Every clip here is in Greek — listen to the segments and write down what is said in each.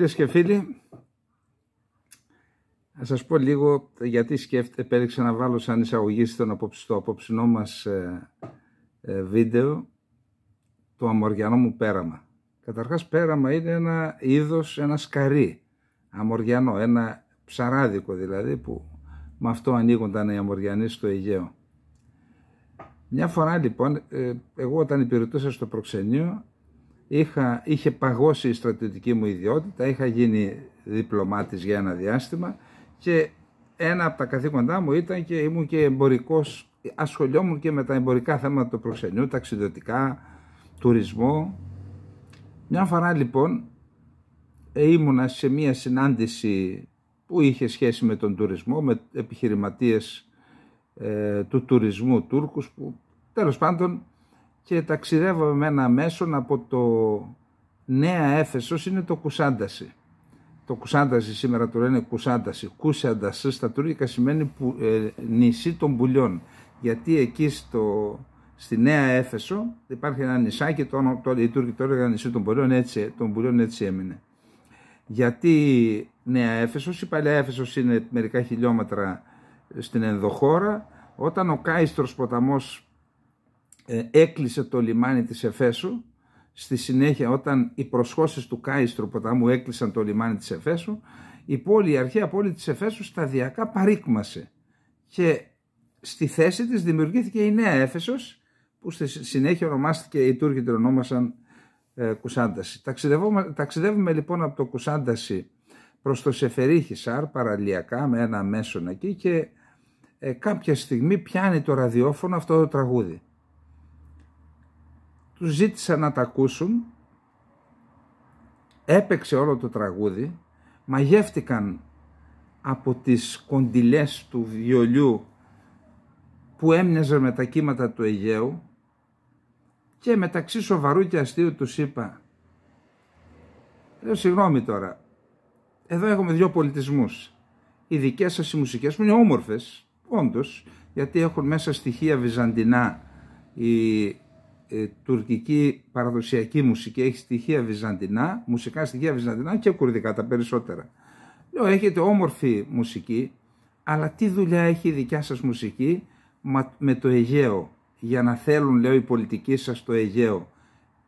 Φίλες και φίλοι, θα σας πω λίγο γιατί επέλεξα να βάλω σαν εισαγωγή στον απόψη, στο απόψινό μας ε, ε, βίντεο το αμοριανό μου πέραμα. Καταρχάς πέραμα είναι ένα είδος, ένα σκαρί αμοριανό, ένα ψαράδικο δηλαδή που με αυτό ανοίγονταν οι αμοριανοί στο Αιγαίο. Μια φορά λοιπόν, ε, εγώ όταν υπηρετούσα στο προξενείο είχα, είχε παγώσει η στρατιωτική μου ιδιότητα, είχα γίνει διπλωμάτης για ένα διάστημα και ένα από τα καθήκοντά μου ήταν και ήμουν και εμπορικός, ασχολιόμουν και με τα εμπορικά θέματα του προξενιού, ταξιδιωτικά, τουρισμό. Μια φορά λοιπόν ήμουνα σε μια συνάντηση που είχε σχέση με τον τουρισμό, με επιχειρηματίες ε, του τουρισμού Τούρκους που τέλος πάντων και ταξιδεύαμε με ένα μέσον από το Νέα Έφεσος είναι το Κουσάνταση. Το Κουσάνταση σήμερα το λένε Κουσάνταση. Κουσάνταση στα τουρκικά σημαίνει που, ε, νησί των πουλιών. Γιατί εκεί στο, στη Νέα Έφεσο υπάρχει ένα νησάκι, το, το, οι Τούρκοι το έλεγαν νησί των πουλιών, έτσι, των πουλιών έτσι έμεινε. Γιατί Νέα Έφεσος, η Παλιά Έφεσος είναι μερικά χιλιόμετρα στην ενδοχώρα, όταν ο Κάιστρος ποταμός ε, έκλεισε το λιμάνι της Εφέσου στη συνέχεια όταν οι προσχώσεις του Κάιστρου ποταμού έκλεισαν το λιμάνι της Εφέσου η πόλη, η αρχαία πόλη της Εφέσου σταδιακά παρήκμασε και στη θέση της δημιουργήθηκε η νέα Έφεσος που στη συνέχεια ονομάστηκε οι Τούρκοι την ονόμασαν ε, Κουσάνταση. Ταξιδεύουμε λοιπόν από το Κουσάνταση προς το Σαρ παραλιακά με ένα μέσον εκεί και ε, κάποια στιγμή πιάνει το ραδιόφωνο αυτό το τραγούδι τους ζήτησαν να τα ακούσουν, έπαιξε όλο το τραγούδι, μαγεύτηκαν από τις κοντιλές του βιολιού που έμοιαζε με τα κύματα του Αιγαίου και μεταξύ σοβαρού και αστείου τους είπα λέω συγγνώμη τώρα εδώ έχουμε δύο πολιτισμούς οι δικές σας οι μουσικές που είναι όμορφες όντως γιατί έχουν μέσα στοιχεία βυζαντινά οι ε, τουρκική παραδοσιακή μουσική, έχει στοιχεία βυζαντινά, μουσικά στοιχεία βυζαντινά και κουρδικά τα περισσότερα. Λέω, έχετε όμορφη μουσική, αλλά τι δουλειά έχει η δικιά σας μουσική με το Αιγαίο, για να θέλουν, λέω, οι πολιτικοί σας το Αιγαίο.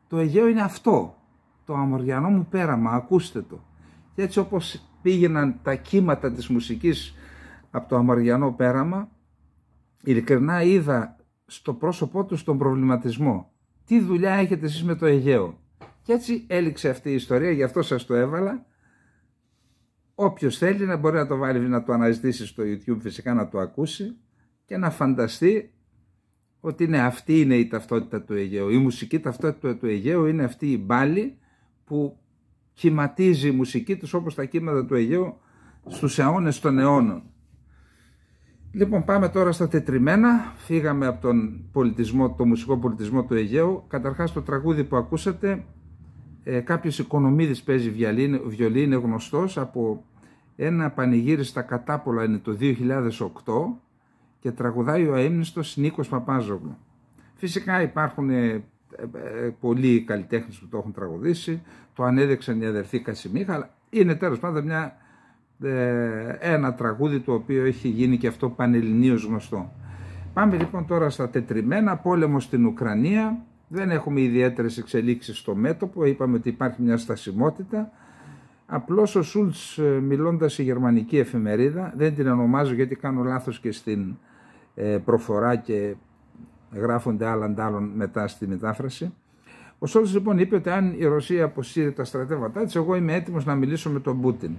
Το Αιγαίο είναι αυτό, το αμοριανό μου πέραμα, ακούστε το. Και έτσι όπως πήγαιναν τα κύματα της μουσικής από το αμοριανό πέραμα, ειλικρινά είδα στο πρόσωπό τους τον προβληματισμό τι δουλειά έχετε εσείς με το Αιγαίο. Και έτσι έληξε αυτή η ιστορία, γι' αυτό σας το έβαλα. Όποιος θέλει να μπορεί να το βάλει να το αναζητήσει στο YouTube φυσικά να το ακούσει και να φανταστεί ότι είναι αυτή είναι η ταυτότητα του Αιγαίου. Η μουσική ταυτότητα του Αιγαίου είναι αυτή η μπάλη που κυματίζει η μουσική τους όπως τα κύματα του Αιγαίου στους αιώνες των αιώνων. Λοιπόν, πάμε τώρα στα τετριμένα. Φύγαμε από τον πολιτισμό, το μουσικό πολιτισμό του Αιγαίου. Καταρχάς το τραγούδι που ακούσατε, ε, κάποιος οικονομίδης παίζει βιολί, βιολί, είναι γνωστός από ένα πανηγύρι στα Κατάπολα είναι το 2008 και τραγουδάει ο αείμνηστος Νίκος Παπάζογλου. Φυσικά υπάρχουν ε, ε, πολλοί καλλιτέχνες που το έχουν τραγουδήσει, το ανέδεξαν οι αδερφοί Κασιμίχα, αλλά είναι τέλος πάντων μια ε, ένα τραγούδι το οποίο έχει γίνει και αυτό πανελληνίως γνωστό. Πάμε λοιπόν τώρα στα τετριμένα, πόλεμο στην Ουκρανία, δεν έχουμε ιδιαίτερες εξελίξεις στο μέτωπο, είπαμε ότι υπάρχει μια στασιμότητα. Απλώς ο Σούλτς ε, μιλώντας η γερμανική εφημερίδα, δεν την ονομάζω γιατί κάνω λάθος και στην ε, προφορά και γράφονται άλλαν άλλων μετά στη μετάφραση. Ο Σούλτς λοιπόν είπε ότι αν η Ρωσία αποσύρει τα στρατεύματά της, εγώ είμαι έτοιμος να μιλήσω με τον Πούτιν.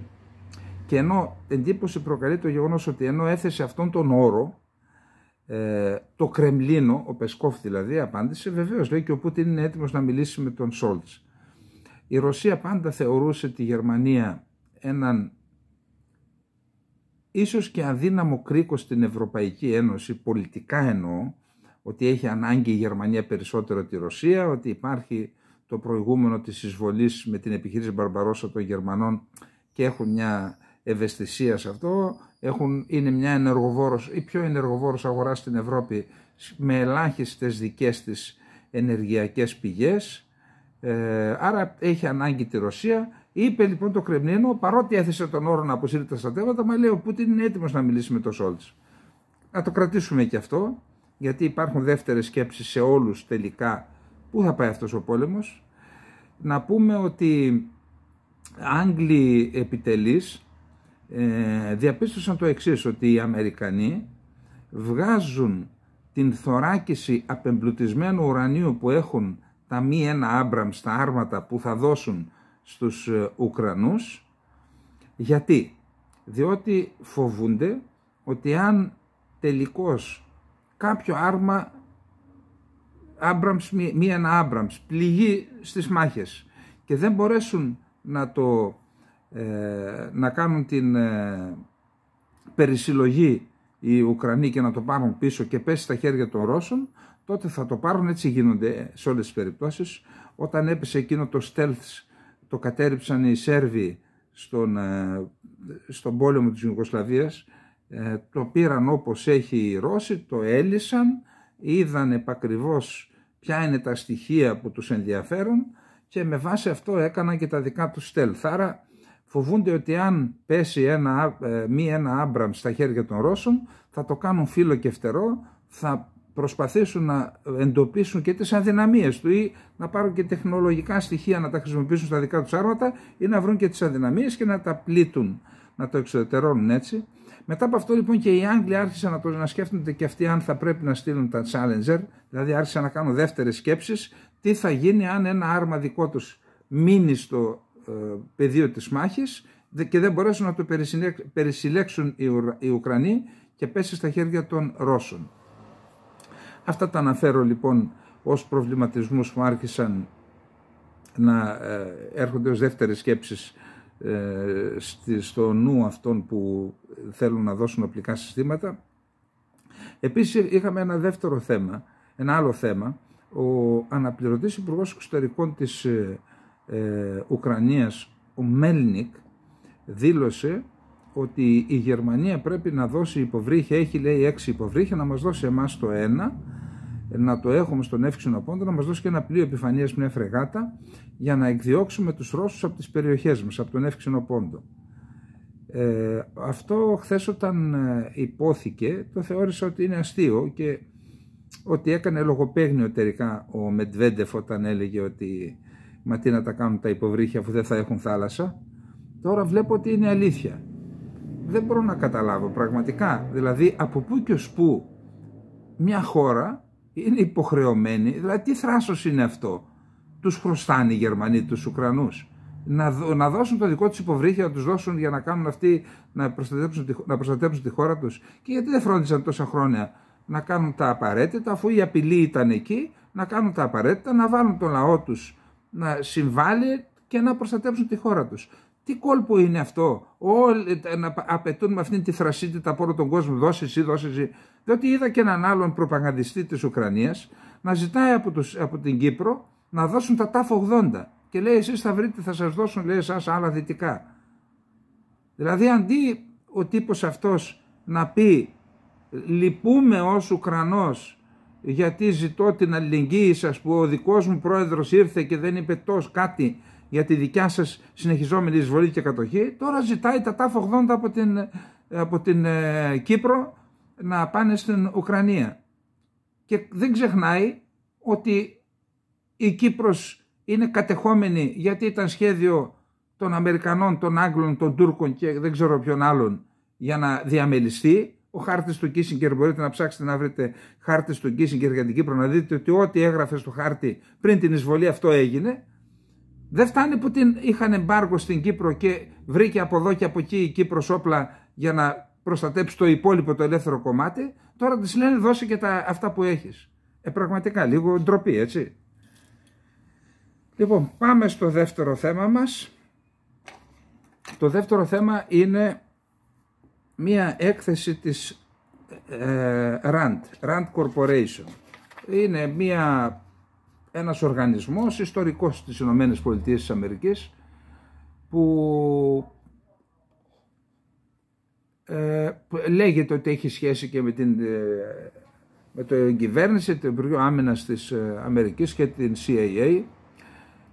Και ενώ εντύπωση προκαλεί το γεγονός ότι ενώ έθεσε αυτόν τον όρο, ε, το Κρεμλίνο, ο Πεσκόφ δηλαδή, απάντησε βεβαίως λέει και ο Πούτιν είναι έτοιμος να μιλήσει με τον Σόλτ. Η Ρωσία πάντα θεωρούσε τη Γερμανία έναν ίσως και αδύναμο κρίκο στην Ευρωπαϊκή Ένωση, πολιτικά εννοώ, ότι έχει ανάγκη η Γερμανία περισσότερο τη Ρωσία, ότι υπάρχει το προηγούμενο της εισβολής με την επιχείρηση Μπαρμπαρόσα των Γερμανών και έχουν μια ευαισθησία σε αυτό. Έχουν, είναι μια ενεργοβόρος, η πιο ενεργοβόρος αγορά στην Ευρώπη με ελάχιστες δικές της ενεργειακές πηγές. Ε, άρα έχει ανάγκη τη Ρωσία. Είπε λοιπόν το Κρεμλίνο, παρότι έθεσε τον όρο να αποσύρει τα στρατεύματα, μα λέει ο Πούτιν είναι έτοιμος να μιλήσει με τον Σόλτ. Να το κρατήσουμε και αυτό, γιατί υπάρχουν δεύτερες σκέψεις σε όλους τελικά πού θα πάει αυτός ο πόλεμος. Να πούμε ότι Άγγλοι επιτελείς ε, διαπίστωσαν το εξής, ότι οι Αμερικανοί βγάζουν την θωράκιση απεμπλουτισμένου ουρανίου που έχουν τα μη ένα άμπραμ στα άρματα που θα δώσουν στους ε, Ουκρανούς. Γιατί, διότι φοβούνται ότι αν τελικώς κάποιο άρμα Άμπραμς, μη ένα Άμπραμς πληγεί στις μάχες και δεν μπορέσουν να το ε, να κάνουν την ε, περισυλλογή οι Ουκρανοί και να το πάρουν πίσω και πέσει στα χέρια των Ρώσων, τότε θα το πάρουν, έτσι γίνονται σε όλες τις περιπτώσεις. Όταν έπεσε εκείνο το stealth, το κατέριψαν οι Σέρβοι στον, ε, στον πόλεμο της Ιουγκοσλαβίας, το πήραν όπως έχει οι Ρώσοι, το έλυσαν, είδαν επακριβώς ποια είναι τα στοιχεία που τους ενδιαφέρουν και με βάση αυτό έκαναν και τα δικά τους stealth. Άρα φοβούνται ότι αν πέσει ένα, ε, μη ένα Άμπραμ στα χέρια των Ρώσων θα το κάνουν φίλο και φτερό, θα προσπαθήσουν να εντοπίσουν και τις αδυναμίες του ή να πάρουν και τεχνολογικά στοιχεία να τα χρησιμοποιήσουν στα δικά τους άρματα ή να βρουν και τις αδυναμίες και να τα πλήττουν, να το εξωτερώνουν έτσι. Μετά από αυτό λοιπόν και οι Άγγλοι άρχισαν να, το, να σκέφτονται και αυτοί αν θα πρέπει να στείλουν τα Challenger, δηλαδή άρχισαν να κάνουν δεύτερες σκέψεις, τι θα γίνει αν ένα άρμα δικό τους μείνει στο ε, πεδίο της μάχης και δεν μπορέσουν να το περισυλλέξουν οι Ουκρανοί και πέσει στα χέρια των Ρώσων. Αυτά τα αναφέρω λοιπόν ως προβληματισμούς που άρχισαν να ε, έρχονται ως δεύτερες σκέψεις ε, στο νου αυτών που θέλουν να δώσουν οπλικά συστήματα. Επίσης είχαμε ένα δεύτερο θέμα, ένα άλλο θέμα. Ο αναπληρωτής Υπουργός Εξωτερικών της ε, Ουκρανίας ο Μέλνικ δήλωσε ότι η Γερμανία πρέπει να δώσει υποβρύχια, έχει λέει έξι υποβρύχια, να μας δώσει εμάς το ένα, να το έχουμε στον εύξηνο πόντο, να μας δώσει και ένα πλοίο επιφανίας μια φρεγάτα για να εκδιώξουμε τους Ρώσους από τις περιοχές μας, από τον εύξηνο πόντο. Ε, αυτό χθες όταν ε, υπόθηκε το θεώρησα ότι είναι αστείο και ότι έκανε λογοπαίγνιο τελικά ο Μετβέντεφ όταν έλεγε ότι Μα τι να τα κάνουν τα υποβρύχια αφού δεν θα έχουν θάλασσα. Τώρα βλέπω ότι είναι αλήθεια. Δεν μπορώ να καταλάβω πραγματικά. Δηλαδή από πού και ως πού μια χώρα είναι υποχρεωμένη. Δηλαδή τι θράσος είναι αυτό. Τους χρωστάνε οι Γερμανοί, τους Ουκρανούς. Να, να δώσουν το δικό τους υποβρύχιο, να τους δώσουν για να κάνουν αυτοί να προστατέψουν, τη, να τη χώρα τους. Και γιατί δεν φρόντιζαν τόσα χρόνια να κάνουν τα απαραίτητα, αφού η απειλή ήταν εκεί, να κάνουν τα απαραίτητα, να βάλουν τον λαό τους να συμβάλλει και να προστατεύσουν τη χώρα τους. Τι κόλπο είναι αυτό, Όλοι ε, να απαιτούν με αυτήν τη θρασίτητα από όλο τον κόσμο, δώσεις, εσύ, δώσε εσύ. Διότι είδα και έναν άλλον προπαγανδιστή της Ουκρανίας να ζητάει από, τους, από την Κύπρο να δώσουν τα τάφο 80 και λέει εσείς θα βρείτε, θα σας δώσουν λέει εσάς άλλα δυτικά. Δηλαδή αντί ο τύπος αυτός να πει λυπούμε ως Ουκρανός γιατί ζητώ την αλληλεγγύη σας που ο δικός μου πρόεδρος ήρθε και δεν είπε τόσο κάτι για τη δικιά σας συνεχιζόμενη εισβολή και κατοχή, τώρα ζητάει τα τάφο 80 από την, από την ε, Κύπρο να πάνε στην Ουκρανία. Και δεν ξεχνάει ότι η Κύπρος είναι κατεχόμενη γιατί ήταν σχέδιο των Αμερικανών, των Άγγλων, των Τούρκων και δεν ξέρω ποιον άλλον για να διαμελιστεί ο χάρτης του Κίσιγκερ μπορείτε να ψάξετε να βρείτε χάρτης του Κίσιγκερ για την Κύπρο να δείτε ότι ό,τι έγραφε στο χάρτη πριν την εισβολή αυτό έγινε. Δεν φτάνει που την είχαν εμπάργο στην Κύπρο και βρήκε από εδώ και από εκεί η κύπρος όπλα για να προστατέψει το υπόλοιπο το ελεύθερο κομμάτι. Τώρα της λένε δώσε και τα, αυτά που έχεις. Ε, πραγματικά λίγο ντροπή έτσι. Λοιπόν, πάμε στο δεύτερο θέμα μας. Το δεύτερο θέμα είναι μία έκθεση της ε, RAND, RAND Corporation. Είναι μία, ένας οργανισμός ιστορικός της Ηνωμένες Πολιτείες της Αμερικής που ε, λέγεται ότι έχει σχέση και με την ε, με το κυβέρνηση, το Υπουργείο Άμυνας της Αμερικής και την CIA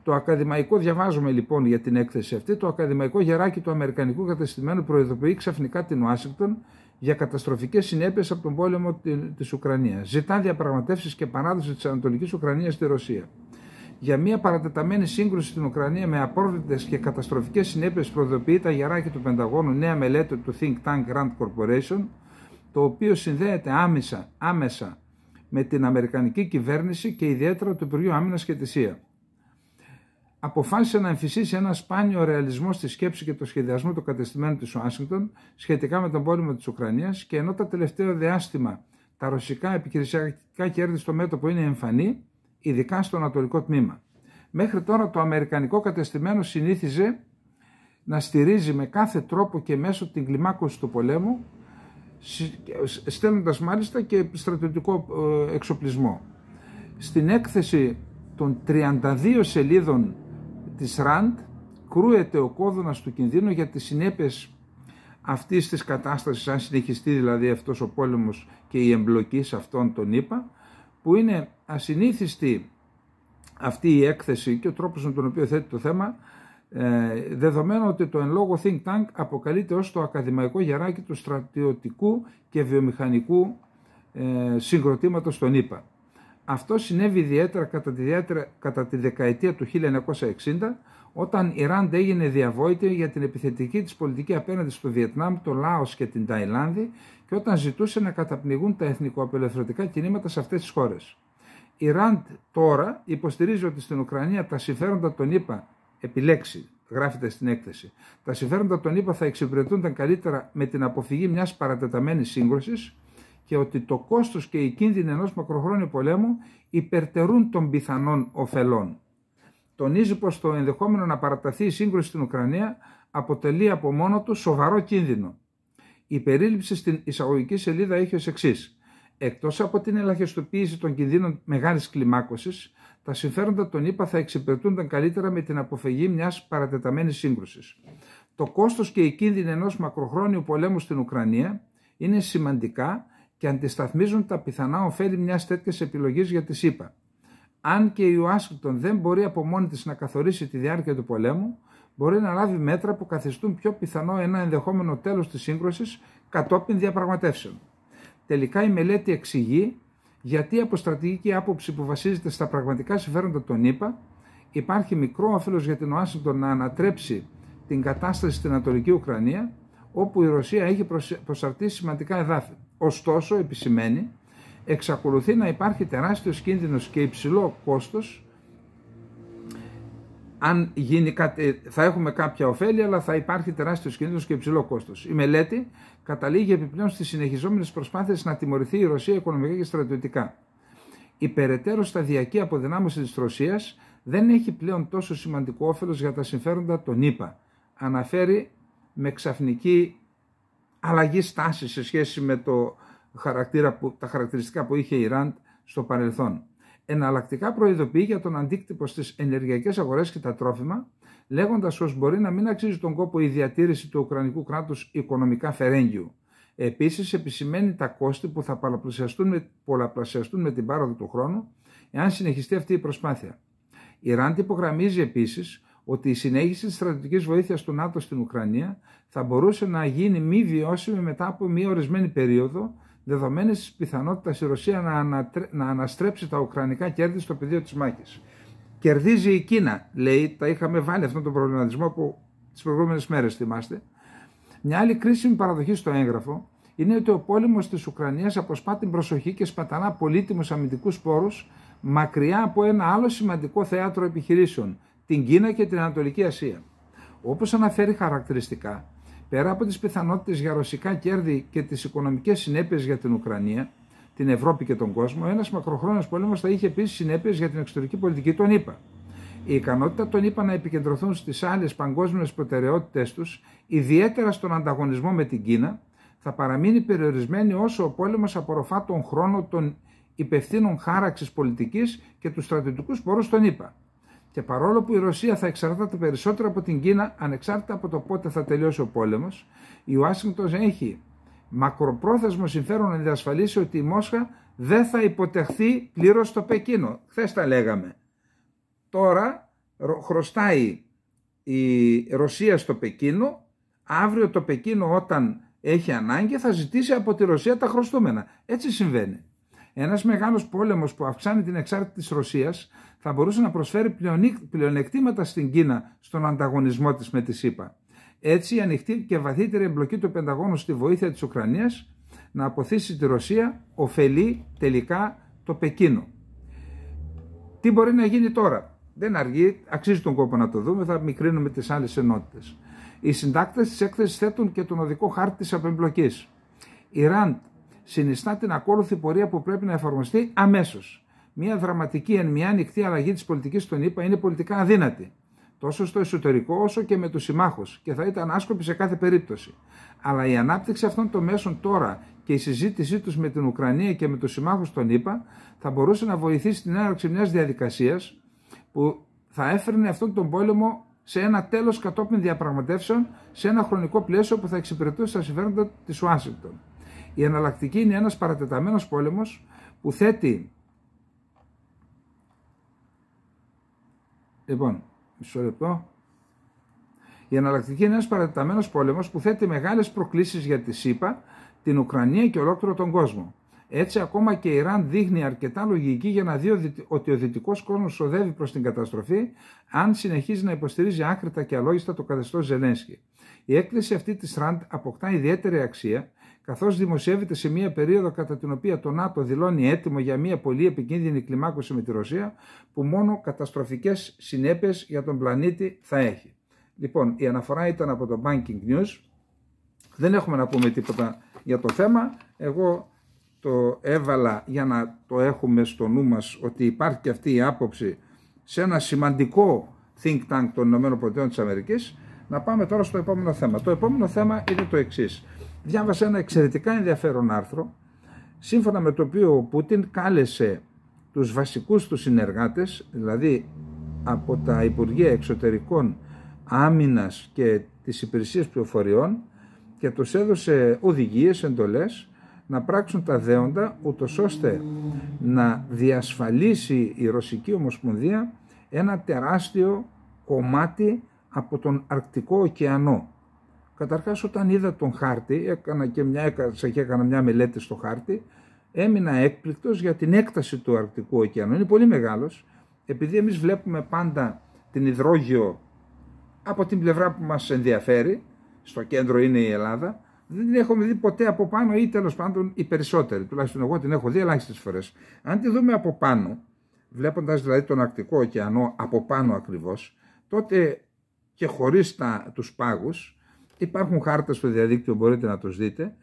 το ακαδημαϊκό, διαβάζουμε λοιπόν για την έκθεση αυτή, το ακαδημαϊκό γεράκι του Αμερικανικού κατεστημένου προειδοποιεί ξαφνικά την Ουάσιγκτον για καταστροφικές συνέπειες από τον πόλεμο τη Ουκρανίας. Ζητά διαπραγματεύσεις και παράδοση της Ανατολικής Ουκρανίας στη Ρωσία. Για μια παρατεταμένη σύγκρουση στην Ουκρανία με απρόβλεπτε και καταστροφικές συνέπειες προειδοποιεί τα γεράκια του Πενταγώνου νέα μελέτη του Think Tank Grand Corporation, το οποίο συνδέεται άμεσα, άμεσα με την Αμερικανική κυβέρνηση και ιδιαίτερα το Υπουργείο Άμυνας και αποφάσισε να εμφυσίσει ένα σπάνιο ρεαλισμό στη σκέψη και το σχεδιασμό του κατεστημένου της Ουάσιγκτον σχετικά με τον πόλεμο της Ουκρανίας και ενώ τα τελευταία διάστημα τα ρωσικά επιχειρησιακά κέρδη στο μέτωπο είναι εμφανή, ειδικά στο ανατολικό τμήμα. Μέχρι τώρα το αμερικανικό κατεστημένο συνήθιζε να στηρίζει με κάθε τρόπο και μέσω την κλιμάκωση του πολέμου, στέλνοντας μάλιστα και στρατιωτικό ε, εξοπλισμό. Στην έκθεση των 32 σελίδων της ΡΑΝΤ κρούεται ο κόδωνας του κινδύνου για τις συνέπειες αυτής της κατάστασης, αν συνεχιστεί δηλαδή αυτός ο πόλεμος και η εμπλοκή σε αυτόν τον ΗΠΑ, που είναι ασυνήθιστη αυτή η έκθεση και ο τρόπος με τον οποίο θέτει το θέμα, ε, δεδομένου ότι το εν λόγω Think Tank αποκαλείται ως το ακαδημαϊκό γεράκι του στρατιωτικού και βιομηχανικού ε, συγκροτήματος των ΗΠΑ. Αυτό συνέβη ιδιαίτερα κατά τη, δεκαετία του 1960 όταν η Ραντ έγινε διαβόητη για την επιθετική της πολιτική απέναντι στο Βιετνάμ, το Λάος και την Ταϊλάνδη και όταν ζητούσε να καταπνιγούν τα εθνικοαπελευθερωτικά κινήματα σε αυτές τις χώρες. Η Ραντ τώρα υποστηρίζει ότι στην Ουκρανία τα συμφέροντα των ΗΠΑ, επιλέξει, γράφεται στην έκθεση, τα συμφέροντα των ΗΠΑ θα εξυπηρετούνταν καλύτερα με την αποφυγή μιας παρατεταμένης σύγκρουσης, και ότι το κόστος και η κίνδυνη ενός μακροχρόνιου πολέμου υπερτερούν των πιθανών ωφελών. Τονίζει πως το ενδεχόμενο να παραταθεί η σύγκρουση στην Ουκρανία αποτελεί από μόνο του σοβαρό κίνδυνο. Η περίληψη στην εισαγωγική σελίδα έχει ως εξής. Εκτός από την ελαχιστοποίηση των κινδύνων μεγάλης κλιμάκωσης, τα συμφέροντα των ΗΠΑ θα εξυπηρετούνταν καλύτερα με την αποφυγή μιας παρατεταμένης σύγκρουσης. Το κόστος και η κίνδυνη ενός μακροχρόνιου πολέμου στην Ουκρανία είναι σημαντικά και αντισταθμίζουν τα πιθανά ωφέλη μιας τέτοιας επιλογής για τη ΣΥΠΑ. Αν και η Ουάσιγκτον δεν μπορεί από μόνη της να καθορίσει τη διάρκεια του πολέμου, μπορεί να λάβει μέτρα που καθιστούν πιο πιθανό ένα ενδεχόμενο τέλος της σύγκρουσης κατόπιν διαπραγματεύσεων. Τελικά η μελέτη εξηγεί γιατί από στρατηγική άποψη που βασίζεται στα πραγματικά συμφέροντα των ΗΠΑ, υπάρχει μικρό όφελος για την Ουάσιγκτον να ανατρέψει την κατάσταση στην Ανατολική Ουκρανία, όπου η Ρωσία έχει προσαρτήσει σημαντικά εδάφη. Ωστόσο, επισημαίνει, εξακολουθεί να υπάρχει τεράστιος κίνδυνος και υψηλό κόστος αν γίνει κάτι, θα έχουμε κάποια ωφέλη, αλλά θα υπάρχει τεράστιος κίνδυνος και υψηλό κόστος. Η μελέτη καταλήγει επιπλέον στις συνεχιζόμενες προσπάθειες να τιμωρηθεί η Ρωσία οικονομικά και στρατιωτικά. Η περαιτέρω σταδιακή αποδυνάμωση της Ρωσίας δεν έχει πλέον τόσο σημαντικό όφελος για τα συμφέροντα των ΗΠΑ. Αναφέρει με ξαφνική αλλαγής στάσης σε σχέση με το χαρακτήρα που, τα χαρακτηριστικά που είχε η Ραντ στο παρελθόν. Εναλλακτικά προειδοποιεί για τον αντίκτυπο στις ενεργειακές αγορές και τα τρόφιμα, λέγοντας πως μπορεί να μην αξίζει τον κόπο η διατήρηση του Ουκρανικού κράτους οικονομικά φερέγγιου. Επίσης, επισημαίνει τα κόστη που θα πολλαπλασιαστούν με, πολλαπλασιαστούν με την πάροδο του χρόνου, εάν συνεχιστεί αυτή η προσπάθεια. Η Ραντ υπογραμμίζει επίσης ότι η συνέχιση της στρατιωτικής βοήθειας του ΝΑΤΟ στην Ουκρανία θα μπορούσε να γίνει μη βιώσιμη μετά από μία ορισμένη περίοδο, δεδομένης της πιθανότητας η Ρωσία να, αναστρέψει τα ουκρανικά κέρδη στο πεδίο της μάχης. Κερδίζει η Κίνα, λέει, τα είχαμε βάλει αυτόν τον προβληματισμό που τις προηγούμενες μέρες θυμάστε. Μια άλλη κρίσιμη παραδοχή στο έγγραφο είναι ότι ο πόλεμος της Ουκρανίας αποσπά την προσοχή και σπαταλά πολύτιμους αμυντικούς πόρους μακριά από ένα άλλο σημαντικό θέατρο επιχειρήσεων, την Κίνα και την Ανατολική Ασία. Όπως αναφέρει χαρακτηριστικά, πέρα από τις πιθανότητες για ρωσικά κέρδη και τις οικονομικές συνέπειες για την Ουκρανία, την Ευρώπη και τον κόσμο, ένας μακροχρόνιος πόλεμος θα είχε επίσης συνέπειες για την εξωτερική πολιτική των ΗΠΑ. Η ικανότητα των ΗΠΑ να επικεντρωθούν στις άλλες παγκόσμιες προτεραιότητες τους, ιδιαίτερα στον ανταγωνισμό με την Κίνα, θα παραμείνει περιορισμένη όσο ο πόλεμος απορροφά τον χρόνο των υπευθύνων χάραξης πολιτικής και τους στρατιωτικούς πορου των ΗΠΑ. Και παρόλο που η Ρωσία θα εξαρτάται περισσότερο από την Κίνα, ανεξάρτητα από το πότε θα τελειώσει ο πόλεμος, η Ουάσιγκτον έχει μακροπρόθεσμο συμφέρον να διασφαλίσει ότι η Μόσχα δεν θα υποτεχθεί πλήρως στο Πεκίνο. Χθες τα λέγαμε. Τώρα χρωστάει η Ρωσία στο Πεκίνο. Αύριο το Πεκίνο όταν έχει ανάγκη θα ζητήσει από τη Ρωσία τα χρωστούμενα. Έτσι συμβαίνει. Ένας μεγάλος πόλεμος που αυξάνει την εξάρτηση της Ρωσίας θα μπορούσε να προσφέρει πλεονεκτήματα στην Κίνα στον ανταγωνισμό της με τη ΣΥΠΑ. Έτσι η ανοιχτή και βαθύτερη εμπλοκή του Πενταγώνου στη βοήθεια της Ουκρανίας να αποθήσει τη Ρωσία ωφελεί τελικά το Πεκίνο. Τι μπορεί να γίνει τώρα. Δεν αργεί, αξίζει τον κόπο να το δούμε, θα μικρύνουμε τις άλλες ενότητες. Οι συντάκτες της έκθεσης θέτουν και τον οδικό χάρτη της απεμπλοκής. Η συνιστά την ακόλουθη πορεία που πρέπει να εφαρμοστεί αμέσως. Μια δραματική εν μια ανοιχτή αλλαγή της πολιτικής των ΗΠΑ είναι πολιτικά αδύνατη, τόσο στο εσωτερικό όσο και με τους συμμάχους, και θα ήταν άσκοπη σε κάθε περίπτωση. Αλλά η ανάπτυξη αυτών των μέσων τώρα και η συζήτησή τους με την Ουκρανία και με τους συμμάχους των ΗΠΑ θα μπορούσε να βοηθήσει την έναρξη μιας διαδικασίας που θα έφερνε αυτόν τον πόλεμο σε ένα τέλος κατόπιν διαπραγματεύσεων σε ένα χρονικό πλαίσιο που θα εξυπηρετούσε τα συμφέροντα της Ουάσιγκτον. Η εναλλακτική είναι ένας παρατεταμένος πόλεμος που θέτει... Λοιπόν, μισό λεπτό. Η εναλλακτική είναι ένας παρατεταμένος πόλεμος που θέτει μεγάλες προκλήσεις για τη ΣΥΠΑ, την Ουκρανία και ολόκληρο τον κόσμο. Έτσι, ακόμα και η Ιράν δείχνει αρκετά λογική για να δει ότι ο δυτικός κόσμος οδεύει προς την καταστροφή, αν συνεχίζει να υποστηρίζει άκρητα και αλόγιστα το καθεστώς Ζελένσκι. Η έκθεση αυτή της Ραντ αποκτά ιδιαίτερη αξία, καθώς δημοσιεύεται σε μια περίοδο κατά την οποία το ΝΑΤΟ δηλώνει έτοιμο για μια πολύ επικίνδυνη κλιμάκωση με τη Ρωσία, που μόνο καταστροφικές συνέπειες για τον πλανήτη θα έχει. Λοιπόν, η αναφορά ήταν από το Banking News. Δεν έχουμε να πούμε τίποτα για το θέμα. Εγώ το έβαλα για να το έχουμε στο νου μας ότι υπάρχει και αυτή η άποψη σε ένα σημαντικό think tank των ΗΠΑ να πάμε τώρα στο επόμενο θέμα. Το επόμενο θέμα είναι το εξής διάβασα ένα εξαιρετικά ενδιαφέρον άρθρο σύμφωνα με το οποίο ο Πούτιν κάλεσε τους βασικούς του συνεργάτες, δηλαδή από τα Υπουργεία Εξωτερικών Άμυνας και τις Υπηρεσίες Πληροφοριών και τους έδωσε οδηγίες, εντολές να πράξουν τα δέοντα ούτως ώστε να διασφαλίσει η Ρωσική Ομοσπονδία ένα τεράστιο κομμάτι από τον Αρκτικό ωκεανό Καταρχάς όταν είδα τον χάρτη, έκανα και μια, έκανα μια μελέτη στο χάρτη, έμεινα έκπληκτος για την έκταση του Αρκτικού ωκεανού. Είναι πολύ μεγάλος, επειδή εμείς βλέπουμε πάντα την υδρόγειο από την πλευρά που μας ενδιαφέρει, στο κέντρο είναι η Ελλάδα, δεν την έχουμε δει ποτέ από πάνω ή τέλος πάντων οι περισσότεροι. Τουλάχιστον εγώ την έχω δει ελάχιστες φορές. Αν τη δούμε από πάνω, βλέποντας δηλαδή τον Αρκτικό ωκεανό από πάνω ακριβώς, τότε και χωρίς τους πάγους, υπάρχουν χάρτες στο διαδίκτυο, μπορείτε να τους δείτε,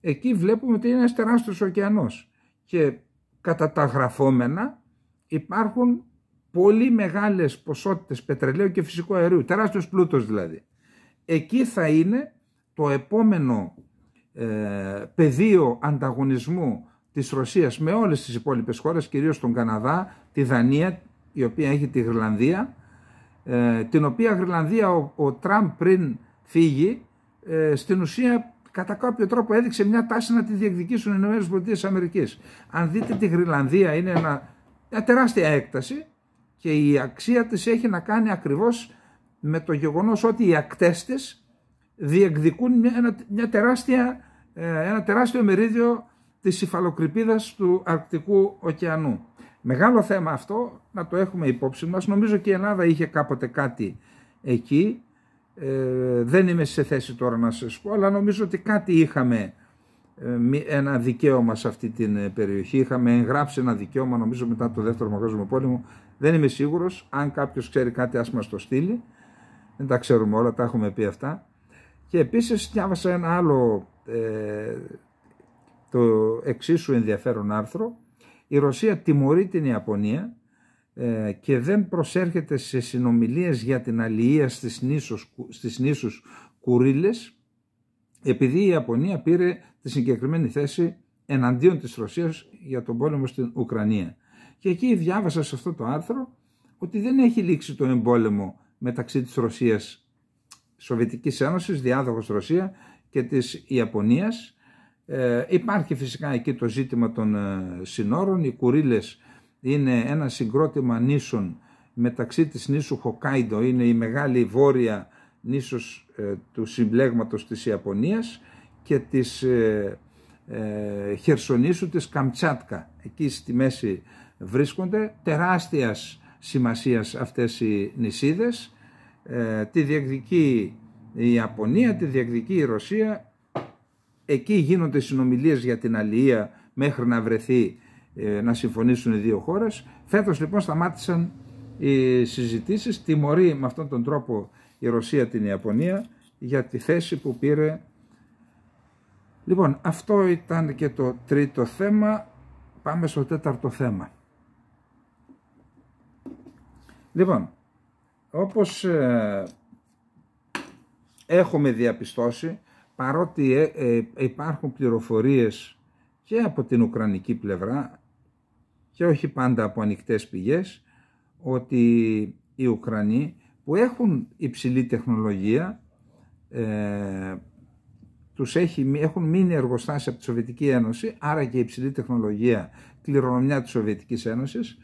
εκεί βλέπουμε ότι είναι ένας τεράστιος ωκεανός και κατά τα γραφόμενα υπάρχουν πολύ μεγάλες ποσότητες πετρελαίου και φυσικού αερίου, τεράστιος πλούτος δηλαδή. Εκεί θα είναι το επόμενο ε, πεδίο ανταγωνισμού της Ρωσίας με όλες τις υπόλοιπες χώρες, κυρίως τον Καναδά, τη Δανία, η οποία έχει τη Γρυλανδία, ε, την οποία Γρυλανδία ο, ο Τραμπ πριν φύγει ε, στην ουσία κατά κάποιο τρόπο έδειξε μια τάση να τη διεκδικήσουν οι ΗΠΑ. Αν δείτε τη Γρυλανδία είναι μια τεράστια έκταση και η αξία της έχει να κάνει ακριβώς με το γεγονός ότι οι ακτές της διεκδικούν μια, μια τεράστια, ε, ένα τεράστιο μερίδιο της υφαλοκρηπίδας του Αρκτικού ωκεανού. Μεγάλο θέμα αυτό να το έχουμε υπόψη μας. Νομίζω και η Ελλάδα είχε κάποτε κάτι εκεί ε, δεν είμαι σε θέση τώρα να σας πω, αλλά νομίζω ότι κάτι είχαμε ε, ένα δικαίωμα σε αυτή την ε, περιοχή. Είχαμε εγγράψει ένα δικαίωμα νομίζω μετά το δεύτερο παγκόσμιο πόλεμο. Δεν είμαι σίγουρος. Αν κάποιος ξέρει κάτι ας μας το στείλει. Δεν τα ξέρουμε όλα, τα έχουμε πει αυτά. Και επίσης διάβασα ένα άλλο ε, το εξίσου ενδιαφέρον άρθρο. Η Ρωσία τιμωρεί την Ιαπωνία ε, και δεν προσέρχεται σε συνομιλίες για την αλληλεία στις νήσους, στις νήσους Κουρίλες επειδή η Ιαπωνία πήρε τη συγκεκριμένη θέση εναντίον της Ρωσίας για τον πόλεμο στην Ουκρανία. Και εκεί διάβασα σε αυτό το άρθρο ότι δεν έχει λήξει το εμπόλεμο μεταξύ της Ρωσίας, Σοβιετικής Ένωσης, διάδοχος Ρωσία και της Ιαπωνίας. Ε, υπάρχει φυσικά εκεί το ζήτημα των ε, συνόρων, οι Κουρίλες είναι ένα συγκρότημα νήσων μεταξύ της νήσου Χοκάιντο, είναι η μεγάλη βόρεια νήσος ε, του συμπλέγματος της Ιαπωνίας και της ε, ε, χερσονήσου της Καμτσάτκα. Εκεί στη μέση βρίσκονται τεράστιας σημασίας αυτές οι νησίδες, τη διεκδικεί η Ιαπωνία, τη διεκδικεί η Ρωσία, εκεί γίνονται συνομιλίες για την αλληλεία μέχρι να βρεθεί ε, να συμφωνήσουν οι δύο χώρες. Φέτος λοιπόν σταμάτησαν οι συζητήσεις, τιμωρεί με αυτόν τον τρόπο η Ρωσία την Ιαπωνία για τη θέση που πήρε. Λοιπόν, αυτό ήταν και το τρίτο θέμα, πάμε στο τέταρτο θέμα. Λοιπόν, όπως ε, έχουμε διαπιστώσει, παρότι ε, υπάρχουν πληροφορίες και από την Ουκρανική πλευρά και όχι πάντα από ανοιχτές πηγές ότι οι Ουκρανοί που έχουν υψηλή τεχνολογία ε, τους έχει, έχουν μείνει εργοστάσια από τη Σοβιετική Ένωση άρα και υψηλή τεχνολογία κληρονομιά της Σοβιετικής Ένωσης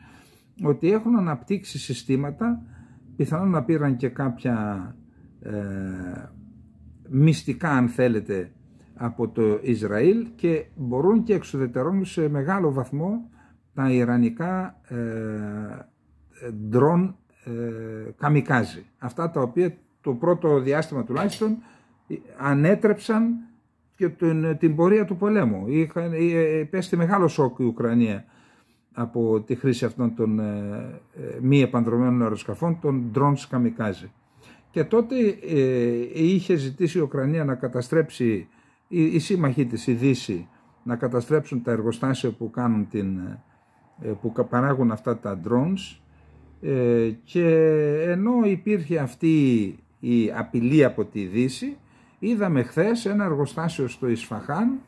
ότι έχουν αναπτύξει συστήματα πιθανόν να πήραν και κάποια ε, μυστικά αν θέλετε από το Ισραήλ και μπορούν και εξουδετερώνουν σε μεγάλο βαθμό τα Ιρανικά ε, ε, ντρόν ε, καμικάζι. Αυτά τα οποία το πρώτο διάστημα τουλάχιστον ανέτρεψαν και την, την πορεία του πολέμου. πέστη μεγάλο σοκ η Ουκρανία από τη χρήση αυτών των ε, μη επανδρομένων αεροσκαφών, των ντρόν καμικάζι. Και τότε είχε ζητήσει η Ουκρανία να καταστρέψει, η οι σύμμαχοί της, η Δύση, να καταστρέψουν τα εργοστάσια που κάνουν την ε, που παράγουν αυτά τα drones ε, και ενώ υπήρχε αυτή η απειλή από τη Δύση είδαμε χθες ένα εργοστάσιο στο Ισφαχάν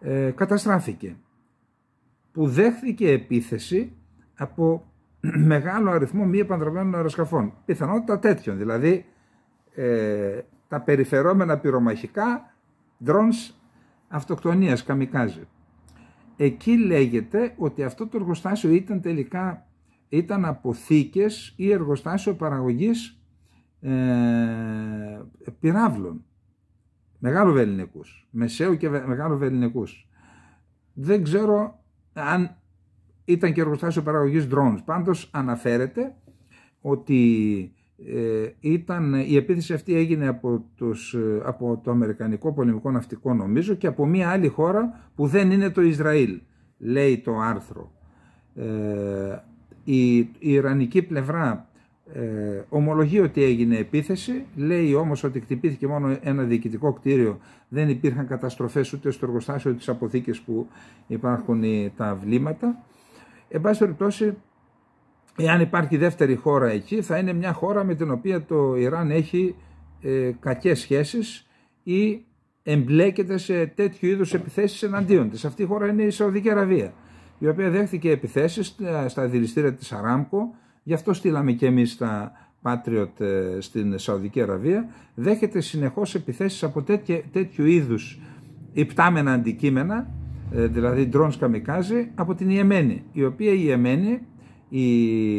ε, καταστράφηκε που δέχθηκε επίθεση από μεγάλο αριθμό μη επανδρομένων αεροσκαφών. Πιθανότητα τέτοιων, δηλαδή τα περιφερόμενα πυρομαχικά drones αυτοκτονίας, καμικάζει εκεί λέγεται ότι αυτό το εργοστάσιο ήταν τελικά ήταν αποθήκες ή εργοστάσιο παραγωγής ε, πυράβλων μεγάλο βελληνικούς, μεσαίου και μεγάλο βελληνικούς. Δεν ξέρω αν ήταν και εργοστάσιο παραγωγής drones. Πάντως αναφέρεται ότι ε, ήταν, η επίθεση αυτή έγινε από, τους, ε, από το Αμερικανικό Πολεμικό Ναυτικό νομίζω και από μια άλλη χώρα που δεν είναι το Ισραήλ, λέει το άρθρο. Ε, η, Ιρανική πλευρά ε, ομολογεί ότι έγινε επίθεση, λέει όμως ότι χτυπήθηκε μόνο ένα διοικητικό κτίριο, δεν υπήρχαν καταστροφές ούτε στο εργοστάσιο της αποθήκες που υπάρχουν τα βλήματα. Εν πάση περιπτώσει εάν υπάρχει δεύτερη χώρα εκεί θα είναι μια χώρα με την οποία το Ιράν έχει ε, κακές σχέσεις ή εμπλέκεται σε τέτοιου είδους επιθέσεις εναντίον της. Αυτή η χώρα είναι η Σαουδική Αραβία, η οποία δέχθηκε επιθέσεις στα δηληστήρια της Αράμκο, γι' αυτό στείλαμε και εμείς τα Patriot ε, στην Σαουδική Αραβία, δέχεται συνεχώς επιθέσεις από τέτοι, τέτοιου είδους υπτάμενα αντικείμενα, ε, δηλαδή ντρόνς καμικάζι, από την Ιεμένη, η οποία η Ιεμένη οι,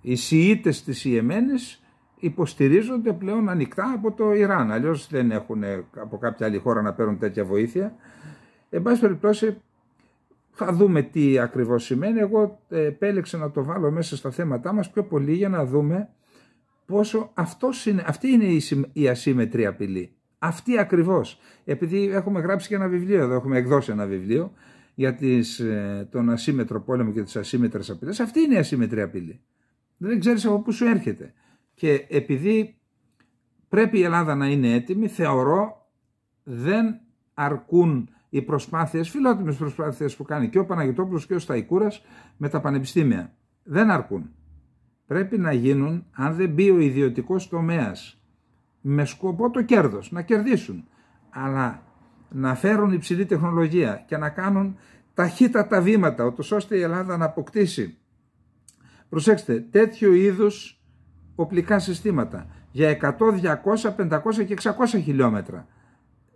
οι Σιήτες της Ιεμένης υποστηρίζονται πλέον ανοιχτά από το Ιράν. Αλλιώς δεν έχουν ε, από κάποια άλλη χώρα να παίρνουν τέτοια βοήθεια. Εν πάση περιπτώσει θα δούμε τι ακριβώς σημαίνει. Εγώ ε, επέλεξα να το βάλω μέσα στα θέματά μας πιο πολύ για να δούμε πόσο αυτός είναι, αυτή είναι η, η ασύμετρη απειλή. Αυτή ακριβώς. Επειδή έχουμε γράψει και ένα βιβλίο εδώ, έχουμε εκδώσει ένα βιβλίο για τις, ε, τον ασύμετρο πόλεμο και τις ασύμετρες απειλές. Αυτή είναι η ασύμετρη απειλή. Δεν ξέρεις από πού σου έρχεται. Και επειδή πρέπει η Ελλάδα να είναι έτοιμη, θεωρώ δεν αρκούν οι προσπάθειες, φιλότιμες προσπάθειες που κάνει και ο Παναγιτόπουλος και ο Σταϊκούρας με τα πανεπιστήμια. Δεν αρκούν. Πρέπει να γίνουν, αν δεν μπει ο ιδιωτικός τομέας, με σκοπό το κέρδος, να κερδίσουν. Αλλά να φέρουν υψηλή τεχνολογία και να κάνουν ταχύτατα βήματα, ώστε η Ελλάδα να αποκτήσει. Προσέξτε, τέτοιου είδους οπλικά συστήματα για 100, 200, 500 και 600 χιλιόμετρα.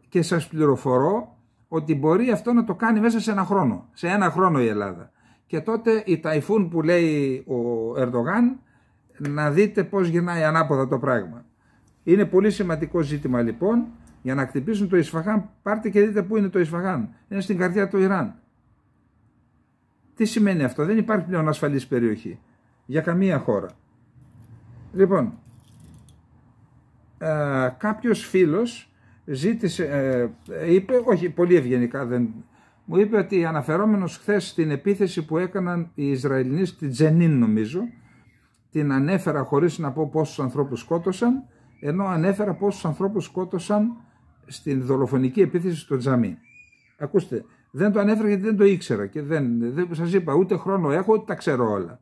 Και σας πληροφορώ ότι μπορεί αυτό να το κάνει μέσα σε ένα χρόνο. Σε ένα χρόνο η Ελλάδα. Και τότε η ταϊφούν που λέει ο Ερντογάν να δείτε πώς γυρνάει ανάποδα το πράγμα. Είναι πολύ σημαντικό ζήτημα λοιπόν για να χτυπήσουν το Ισφαγάν, πάρτε και δείτε πού είναι το Ισφαγάν. Είναι στην καρδιά του Ιράν. Τι σημαίνει αυτό, δεν υπάρχει πλέον ασφαλής περιοχή για καμία χώρα. Λοιπόν, ε, κάποιος φίλος ζήτησε, ε, είπε, όχι πολύ ευγενικά δεν, μου είπε ότι αναφερόμενος χθες στην επίθεση που έκαναν οι Ισραηλινοί στην Τζενίν νομίζω, την ανέφερα χωρίς να πω πόσους ανθρώπους σκότωσαν, ενώ ανέφερα πόσους ανθρώπους σκότωσαν στην δολοφονική επίθεση στο τζαμί. Ακούστε, δεν το ανέφερα γιατί δεν το ήξερα και δεν, δεν σας είπα ούτε χρόνο έχω ούτε τα ξέρω όλα.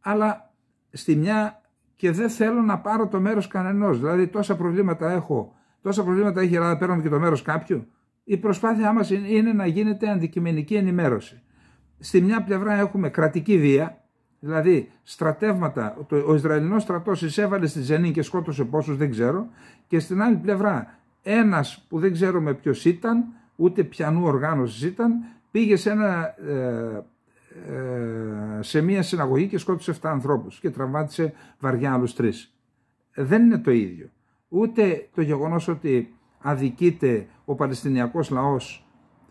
Αλλά στη μια και δεν θέλω να πάρω το μέρος κανενός. Δηλαδή τόσα προβλήματα έχω, τόσα προβλήματα έχει η Ελλάδα, παίρνω και το μέρος κάποιου. Η προσπάθειά μας είναι να γίνεται αντικειμενική ενημέρωση. Στη μια πλευρά έχουμε κρατική βία, δηλαδή στρατεύματα, ο Ισραηλινός στρατός εισέβαλε στη Ζενή και σκότωσε πόσους δεν ξέρω, και στην άλλη πλευρά ένας που δεν ξέρουμε ποιος ήταν, ούτε πιανού οργάνωσης ήταν, πήγε σε, ένα, ε, ε, σε μια συναγωγή και σκότωσε 7 ανθρώπους και τραυμάτισε βαριά άλλους τρεις. Δεν είναι το ίδιο. Ούτε το γεγονός ότι αδικείται ο Παλαιστινιακός λαός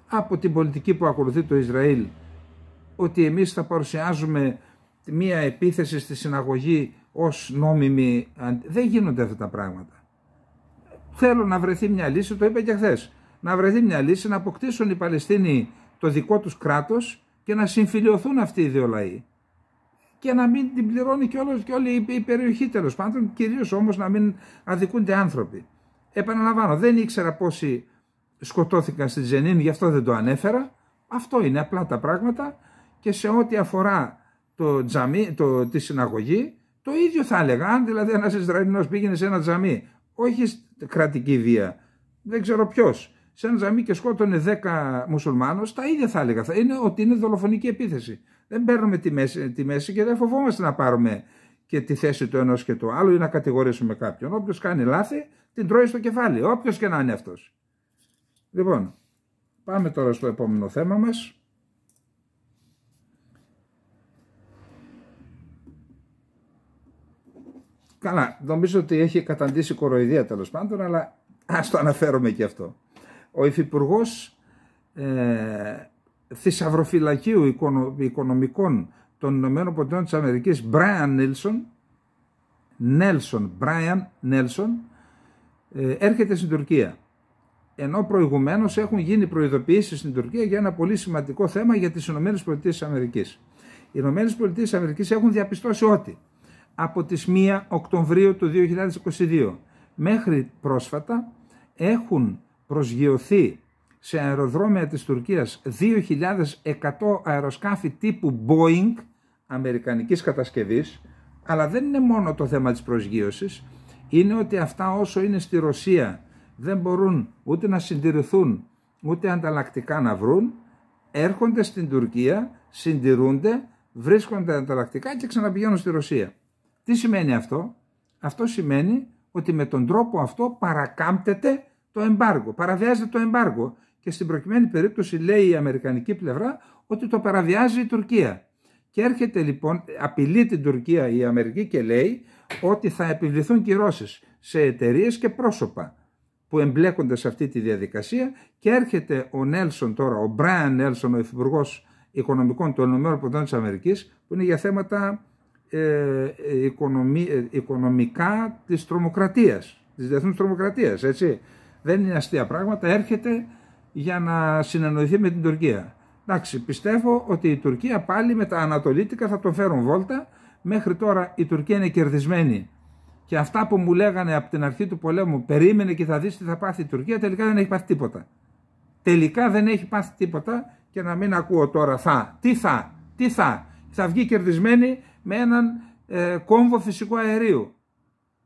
από την πολιτική που ακολουθεί το Ισραήλ, ότι εμείς θα παρουσιάζουμε μία επίθεση στη συναγωγή ως νόμιμη, δεν γίνονται αυτά τα πράγματα. Θέλω να βρεθεί μια λύση, το είπα και χθες. Να βρεθεί μια λύση, να αποκτήσουν οι Παλαιστίνοι το δικό τους κράτος και να συμφιλειωθούν αυτοί οι δύο λαοί. Και να μην την πληρώνει και, όλος, όλη η περιοχή τέλος πάντων, κυρίως όμως να μην αδικούνται άνθρωποι. Επαναλαμβάνω, δεν ήξερα πόσοι σκοτώθηκαν στη Τζενίν, γι' αυτό δεν το ανέφερα. Αυτό είναι απλά τα πράγματα και σε ό,τι αφορά το τζαμί, το, τη συναγωγή, το ίδιο θα έλεγα. Αν δηλαδή ένας Ισραηλινός πήγαινε σε ένα τζαμί, όχι κρατική βία, δεν ξέρω ποιος. Σε ένα ζαμί και σκότωνε 10 μουσουλμάνους, τα ίδια θα έλεγα. είναι ότι είναι δολοφονική επίθεση. Δεν παίρνουμε τη μέση, μέση και δεν φοβόμαστε να πάρουμε και τη θέση του ενός και του άλλου ή να κατηγορήσουμε κάποιον. Όποιος κάνει λάθη, την τρώει στο κεφάλι. Όποιος και να είναι αυτός. Λοιπόν, πάμε τώρα στο επόμενο θέμα μας. Καλά, νομίζω ότι έχει καταντήσει κοροϊδία τέλος πάντων, αλλά ας το αναφέρομαι και αυτό. Ο υφυπουργός ε, θησαυροφυλακίου οικονο, οικονομικών των Ηνωμένων Πολιτειών της Αμερικής, Brian Nelson, Nelson, Brian Nelson, ε, έρχεται στην Τουρκία. Ενώ προηγουμένως έχουν γίνει προειδοποιήσεις στην Τουρκία για ένα πολύ σημαντικό θέμα για τις Ηνωμένες Πολιτείες της Αμερικής. Οι Ηνωμένες Πολιτείες της Αμερικής έχουν διαπιστώσει ότι από τις 1 Οκτωβρίου του 2022 μέχρι πρόσφατα έχουν προσγειωθεί σε αεροδρόμια της Τουρκίας 2.100 αεροσκάφη τύπου Boeing αμερικανικής κατασκευής αλλά δεν είναι μόνο το θέμα της προσγείωσης είναι ότι αυτά όσο είναι στη Ρωσία δεν μπορούν ούτε να συντηρηθούν ούτε ανταλλακτικά να βρουν έρχονται στην Τουρκία, συντηρούνται, βρίσκονται ανταλλακτικά και ξαναπηγαίνουν στη Ρωσία. Τι σημαίνει αυτό. Αυτό σημαίνει ότι με τον τρόπο αυτό παρακάμπτεται το εμπάργο, παραβιάζεται το εμπάργο και στην προκειμένη περίπτωση λέει η Αμερικανική πλευρά ότι το παραβιάζει η Τουρκία. Και έρχεται λοιπόν, απειλεί την Τουρκία η Αμερική και λέει ότι θα επιβληθούν κυρώσεις σε εταιρείες και πρόσωπα που εμπλέκονται σε αυτή τη διαδικασία και έρχεται ο Νέλσον τώρα, ο Μπράιν Νέλσον, ο Υφυπουργός Οικονομικών των ΗΠΑ που είναι για θέματα ε, ε, ε, οικονομικά της τρομοκρατίας, της διεθνούς τρομοκρατίας, έτσι. Δεν είναι αστεία πράγματα, έρχεται για να συνεννοηθεί με την Τουρκία. Εντάξει, πιστεύω ότι η Τουρκία πάλι με τα ανατολίτικα θα τον φέρουν βόλτα. Μέχρι τώρα η Τουρκία είναι κερδισμένη. Και αυτά που μου λέγανε από την αρχή του πολέμου, περίμενε και θα δεις τι θα πάθει η Τουρκία, τελικά δεν έχει πάθει τίποτα. Τελικά δεν έχει πάθει τίποτα και να μην ακούω τώρα θα, τι θα, τι θα. Θα βγει κερδισμένη με έναν ε, κόμβο φυσικού αερίου.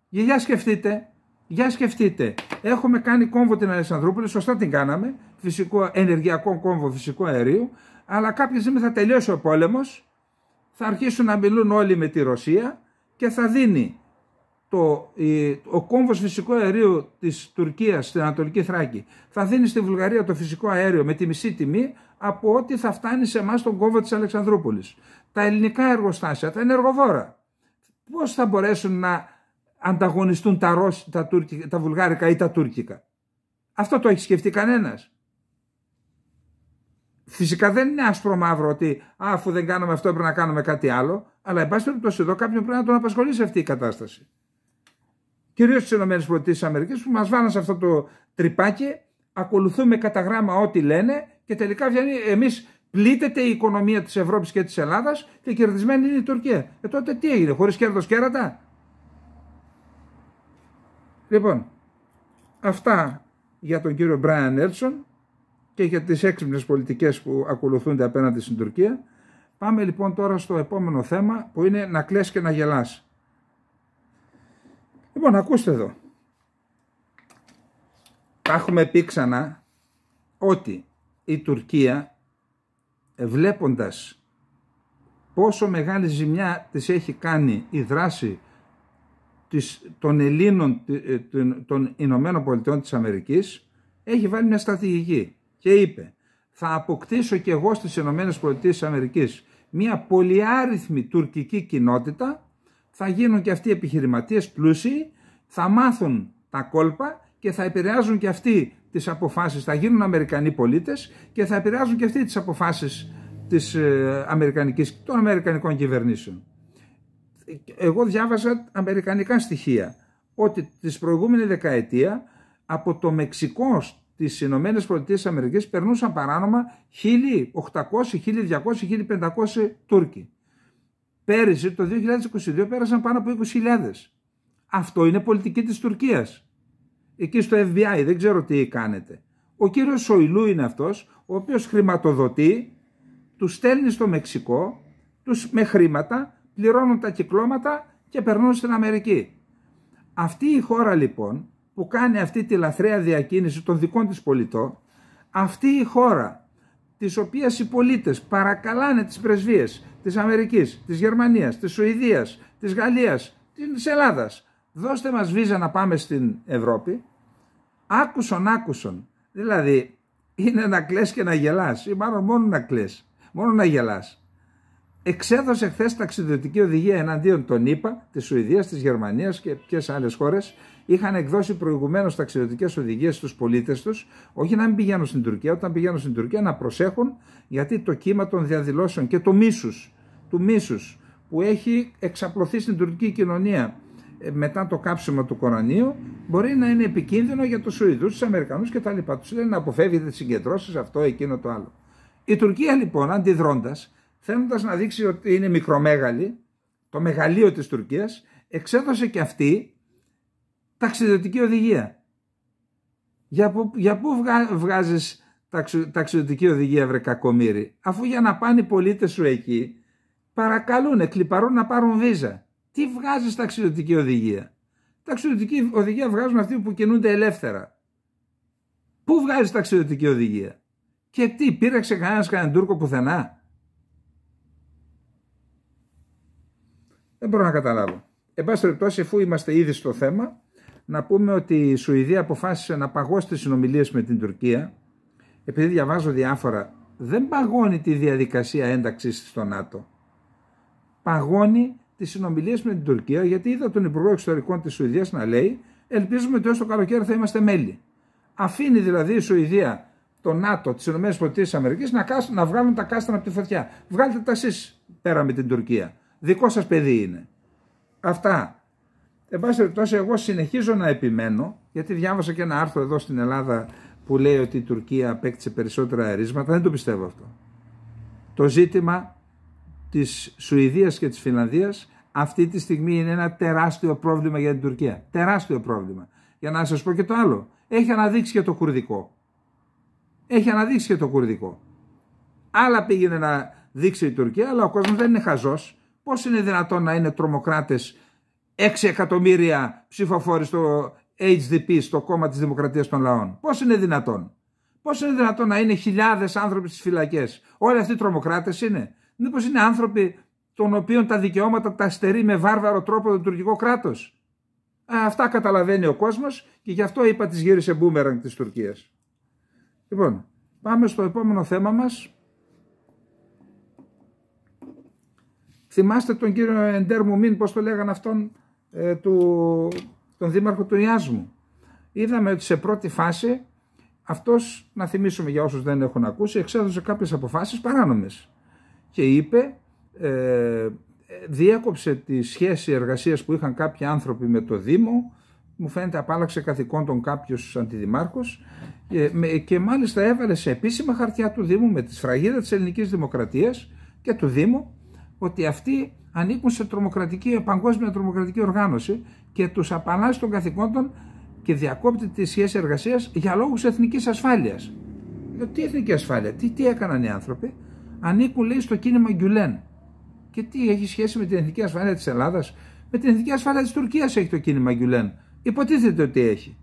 Για σκεφτείτε, για σκεφτείτε, έχουμε κάνει κόμβο την Αλεξανδρούπολη, σωστά την κάναμε, φυσικό, ενεργειακό κόμβο φυσικού αερίου, αλλά κάποια στιγμή θα τελειώσει ο πόλεμος, θα αρχίσουν να μιλούν όλοι με τη Ρωσία και θα δίνει το, η, ο κόμβος φυσικού αερίου της Τουρκίας στην Ανατολική Θράκη θα δίνει στη Βουλγαρία το φυσικό αέριο με τη μισή τιμή από ό,τι θα φτάνει σε εμάς τον κόμβο της Αλεξανδρούπολης τα ελληνικά εργοστάσια, τα ενεργοβόρα, πώς θα μπορέσουν να ανταγωνιστούν τα, Ρώσ, τα, Τουρκικα, τα βουλγάρικα ή τα τουρκικά. Αυτό το έχει σκεφτεί κανένας. Φυσικά δεν είναι άσπρο μαύρο ότι αφού δεν κάνουμε αυτό πρέπει να κάνουμε κάτι άλλο, αλλά εν πάση περιπτώσει εδώ κάποιον πρέπει να τον απασχολεί σε αυτή η κατάσταση. Κυρίως στις ΗΠΑ που μας βάλαν σε αυτό το τρυπάκι, ακολουθούμε κατά γράμμα ό,τι λένε και τελικά βγαίνει εμείς πλήττεται η οικονομία της Ευρώπης και της Ελλάδας και κερδισμένη είναι η Τουρκία. Ε τότε τι έγινε, χωρίς κέρδος κέρατα. Λοιπόν, αυτά για τον κύριο Μπράιαν Έλσον και για τις έξυπνες πολιτικές που ακολουθούνται απέναντι στην Τουρκία. Πάμε λοιπόν τώρα στο επόμενο θέμα που είναι να κλαις και να γελάς. Λοιπόν, ακούστε εδώ. Τα έχουμε πει ξανά ότι η Τουρκία βλέποντας πόσο μεγάλη ζημιά της έχει κάνει η δράση της, των Ελλήνων ε, των Ηνωμένων Πολιτειών της Αμερικής έχει βάλει μια στρατηγική και είπε θα αποκτήσω και εγώ στις Ηνωμένες Πολιτείες της Αμερικής μια πολυάριθμη τουρκική κοινότητα θα γίνουν και αυτοί επιχειρηματίες πλούσιοι θα μάθουν τα κόλπα και θα επηρεάζουν και αυτοί τις αποφάσεις, θα γίνουν Αμερικανοί πολίτες και θα επηρεάζουν και αυτοί τις αποφάσεις της ε, Αμερικανικής, των Αμερικανικών κυβερνήσεων. Εγώ διάβαζα Αμερικανικά στοιχεία ότι τις προηγούμενη δεκαετία από το Μεξικό στις Ηνωμένες Πολιτείες Αμερικής περνούσαν παράνομα 1.800, 1.200, 1.500 Τούρκοι. Πέρυσι το 2022 πέρασαν πάνω από 20.000. Αυτό είναι πολιτική της Τουρκίας εκεί στο FBI, δεν ξέρω τι κάνετε. Ο κύριος Σοηλού είναι αυτός, ο οποίος χρηματοδοτεί, τους στέλνει στο Μεξικό, τους με χρήματα, πληρώνουν τα κυκλώματα και περνούν στην Αμερική. Αυτή η χώρα λοιπόν που κάνει αυτή τη λαθρέα διακίνηση των δικών της πολιτών, αυτή η χώρα της οποίας οι πολίτες παρακαλάνε τις πρεσβείες της Αμερικής, της Γερμανίας, της Σουηδίας, της Γαλλίας, της Ελλάδας, δώστε μας βίζα να πάμε στην Ευρώπη, άκουσον άκουσον. Δηλαδή είναι να κλαις και να γελάς ή μάλλον μόνο να κλαις, μόνο να γελάς. Εξέδωσε χθες ταξιδιωτική οδηγία εναντίον των ΗΠΑ, της Σουηδίας, της Γερμανίας και ποιες άλλες χώρες είχαν εκδώσει προηγουμένως ταξιδιωτικές οδηγίες στους πολίτες τους, όχι να μην πηγαίνουν στην Τουρκία, όταν πηγαίνουν στην Τουρκία να προσέχουν γιατί το κύμα των διαδηλώσεων και το μίσους, του μίσους που έχει εξαπλωθεί στην τουρκική κοινωνία μετά το κάψιμο του κορανίου μπορεί να είναι επικίνδυνο για τους Σουηδούς, τους Αμερικανούς κτλ. Τους λένε να αποφεύγετε τις συγκεντρώσεις, αυτό, εκείνο, το άλλο. Η Τουρκία λοιπόν αντιδρώντας, θέλοντας να δείξει ότι είναι μικρομέγαλη, το μεγαλείο της Τουρκίας, εξέδωσε και αυτή ταξιδιωτική οδηγία. Για πού, για πού βγάζεις ταξιδιωτική οδηγία βρε κακομύρι, αφού για να πάνε οι πολίτες σου εκεί παρακαλούν, κλιπαρούν να πάρουν βίζα. Τι βγάζει ταξιδιωτική οδηγία. ταξιδιωτική οδηγία βγάζουν αυτοί που κινούνται ελεύθερα. Πού βγάζει ταξιδιωτική οδηγία. Και τι, πήραξε κανένας κανέναν Τούρκο πουθενά. Δεν μπορώ να καταλάβω. Εν πάση περιπτώσει, αφού είμαστε ήδη στο θέμα, να πούμε ότι η Σουηδία αποφάσισε να παγώσει τις συνομιλίες με την Τουρκία. Επειδή διαβάζω διάφορα, δεν παγώνει τη διαδικασία ένταξης στο ΝΑΤΟ. Παγώνει τις συνομιλίες με την Τουρκία, γιατί είδα τον Υπουργό Εξωτερικών της Σουηδίας να λέει: Ελπίζουμε ότι έως το καλοκαίρι θα είμαστε μέλη. Αφήνει δηλαδή η Σουηδία, το ΝΑΤΟ, τις ΗΠΑ να, να βγάλουν τα κάστρα από τη φωτιά. Βγάλετε τα εσείς πέρα με την Τουρκία. Δικό σας παιδί είναι. Αυτά. Εν πάση περιπτώσει, εγώ συνεχίζω να επιμένω, γιατί διάβασα και ένα άρθρο εδώ στην Ελλάδα που λέει ότι η Τουρκία απέκτησε περισσότερα αερίσματα. Δεν το πιστεύω αυτό. Το ζήτημα της Σουηδίας και της Φινλανδίας αυτή τη στιγμή είναι ένα τεράστιο πρόβλημα για την Τουρκία. Τεράστιο πρόβλημα. Για να σας πω και το άλλο. Έχει αναδείξει και το κουρδικό. Έχει αναδείξει και το κουρδικό. Άλλα πήγαινε να δείξει η Τουρκία, αλλά ο κόσμος δεν είναι χαζός. Πώς είναι δυνατόν να είναι τρομοκράτες 6 εκατομμύρια ψηφοφόροι στο HDP, στο κόμμα της Δημοκρατίας των Λαών. Πώς είναι δυνατόν. Πώς είναι δυνατόν να είναι χιλιάδες άνθρωποι στις φυλακές. Όλοι αυτοί τρομοκράτες είναι. Μήπως είναι άνθρωποι των οποίων τα δικαιώματα τα στερεί με βάρβαρο τρόπο το τουρκικό κράτος. Ε, αυτά καταλαβαίνει ο κόσμος και γι' αυτό είπα τις γύρισε μπούμερανγκ της Τουρκίας. Λοιπόν, πάμε στο επόμενο θέμα μας. Θυμάστε τον κύριο Εντέρ Μουμίν, πώς το λέγανε αυτόν, ε, του, τον δήμαρχο του Ιάσμου. Είδαμε ότι σε πρώτη φάση αυτός, να θυμίσουμε για όσους δεν έχουν ακούσει, εξέδωσε κάποιες αποφάσεις παράνομες και είπε ε, διέκοψε τη σχέση εργασίας που είχαν κάποιοι άνθρωποι με το Δήμο, μου φαίνεται απάλλαξε καθηκόντων κάποιος αντιδημάρχος ε, και μάλιστα έβαλε σε επίσημα χαρτιά του Δήμου με τη σφραγίδα της ελληνικής δημοκρατίας και του Δήμου ότι αυτοί ανήκουν σε τρομοκρατική, παγκόσμια τρομοκρατική οργάνωση και τους απαλλάσσει των καθηκόντων και διακόπτει τη σχέση εργασίας για λόγους εθνικής ασφάλειας. Τι εθνική ασφάλεια, τι, τι έκαναν οι άνθρωποι, ανήκουν λέει στο κίνημα Γκιουλέν. Και τι έχει σχέση με την εθνική ασφάλεια της Ελλάδας, με την εθνική ασφάλεια της Τουρκίας έχει το κίνημα Γκιουλέν. Υποτίθεται ότι έχει.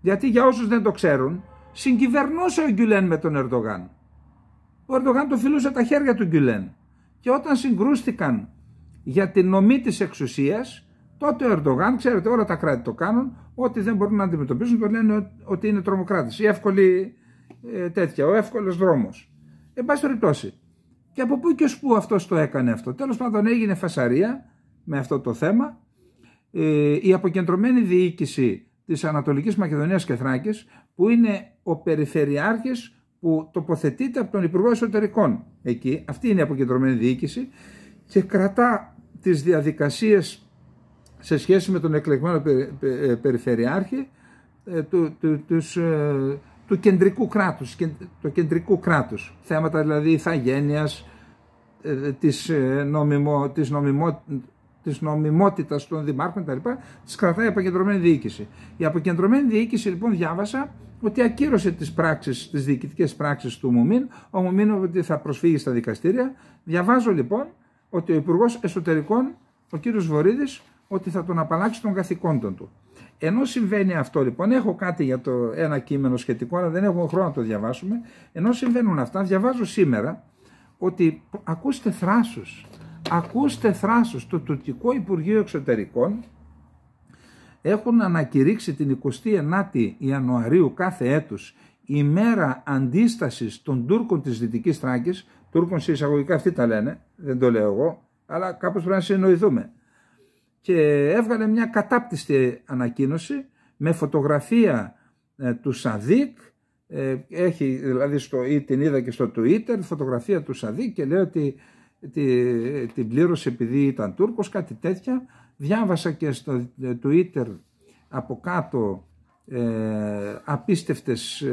Γιατί για όσους δεν το ξέρουν, συγκυβερνούσε ο Γκιουλέν με τον Ερντογάν. Ο Ερντογάν το φιλούσε τα χέρια του Γκιουλέν. Και όταν συγκρούστηκαν για την νομή της εξουσίας, τότε ο Ερντογάν, ξέρετε, όλα τα κράτη το κάνουν, ό,τι δεν μπορούν να αντιμετωπίσουν, το λένε ότι είναι τρομοκράτης. Η εύκολη ε, ο εύκολος δρόμος. Εν πάση περιπτώσει, και από πού και ως πού αυτός το έκανε αυτό. Τέλος πάντων έγινε φασαρία με αυτό το θέμα. Ε, η αποκεντρωμένη διοίκηση της Ανατολικής Μακεδονίας και Θράκης που είναι ο περιφερειάρχης που τοποθετείται από τον Υπουργό Εσωτερικών εκεί. Αυτή είναι η αποκεντρωμένη διοίκηση και κρατά τις διαδικασίες σε σχέση με τον εκλεγμένο ε, περιφερειάρχη ε, του, του, ε, του κεντρικού κράτους, το Θέματα δηλαδή ηθαγένειας, ε, της, ε, νομιμο, της, νομιμο, της νομιμότητας των δημάρχων κτλ. Τις κρατάει η αποκεντρωμένη διοίκηση. Η αποκεντρωμένη διοίκηση λοιπόν διάβασα ότι ακύρωσε τις πράξεις, τις διοικητικές πράξεις του Μουμίν, ο Μουμίν ότι θα προσφύγει στα δικαστήρια. Διαβάζω λοιπόν ότι ο Υπουργός Εσωτερικών, ο κύριος Βορύδης, ότι θα τον απαλλάξει των καθηκόντων του. Ενώ συμβαίνει αυτό λοιπόν, έχω κάτι για το ένα κείμενο σχετικό, αλλά δεν έχω χρόνο να το διαβάσουμε. Ενώ συμβαίνουν αυτά, διαβάζω σήμερα ότι ακούστε θράσους, ακούστε θράσους, το τουρκικό Υπουργείο Εξωτερικών έχουν ανακηρύξει την 29η Ιανουαρίου κάθε έτους μερα αντίστασης των Τούρκων της Δυτικής Θράκης, Τούρκων σε εισαγωγικά αυτοί τα λένε, δεν το λέω εγώ, αλλά κάπως πρέπει να συνοηθούμε και έβγαλε μια κατάπτυστη ανακοίνωση με φωτογραφία ε, του Σαδίκ, ε, έχει δηλαδή στο, ή την είδα και στο Twitter, φωτογραφία του Σαδίκ και λέει ότι την πλήρωσε επειδή ήταν Τούρκος, κάτι τέτοια. Διάβασα και στο ε, Twitter από κάτω ε, απίστευτες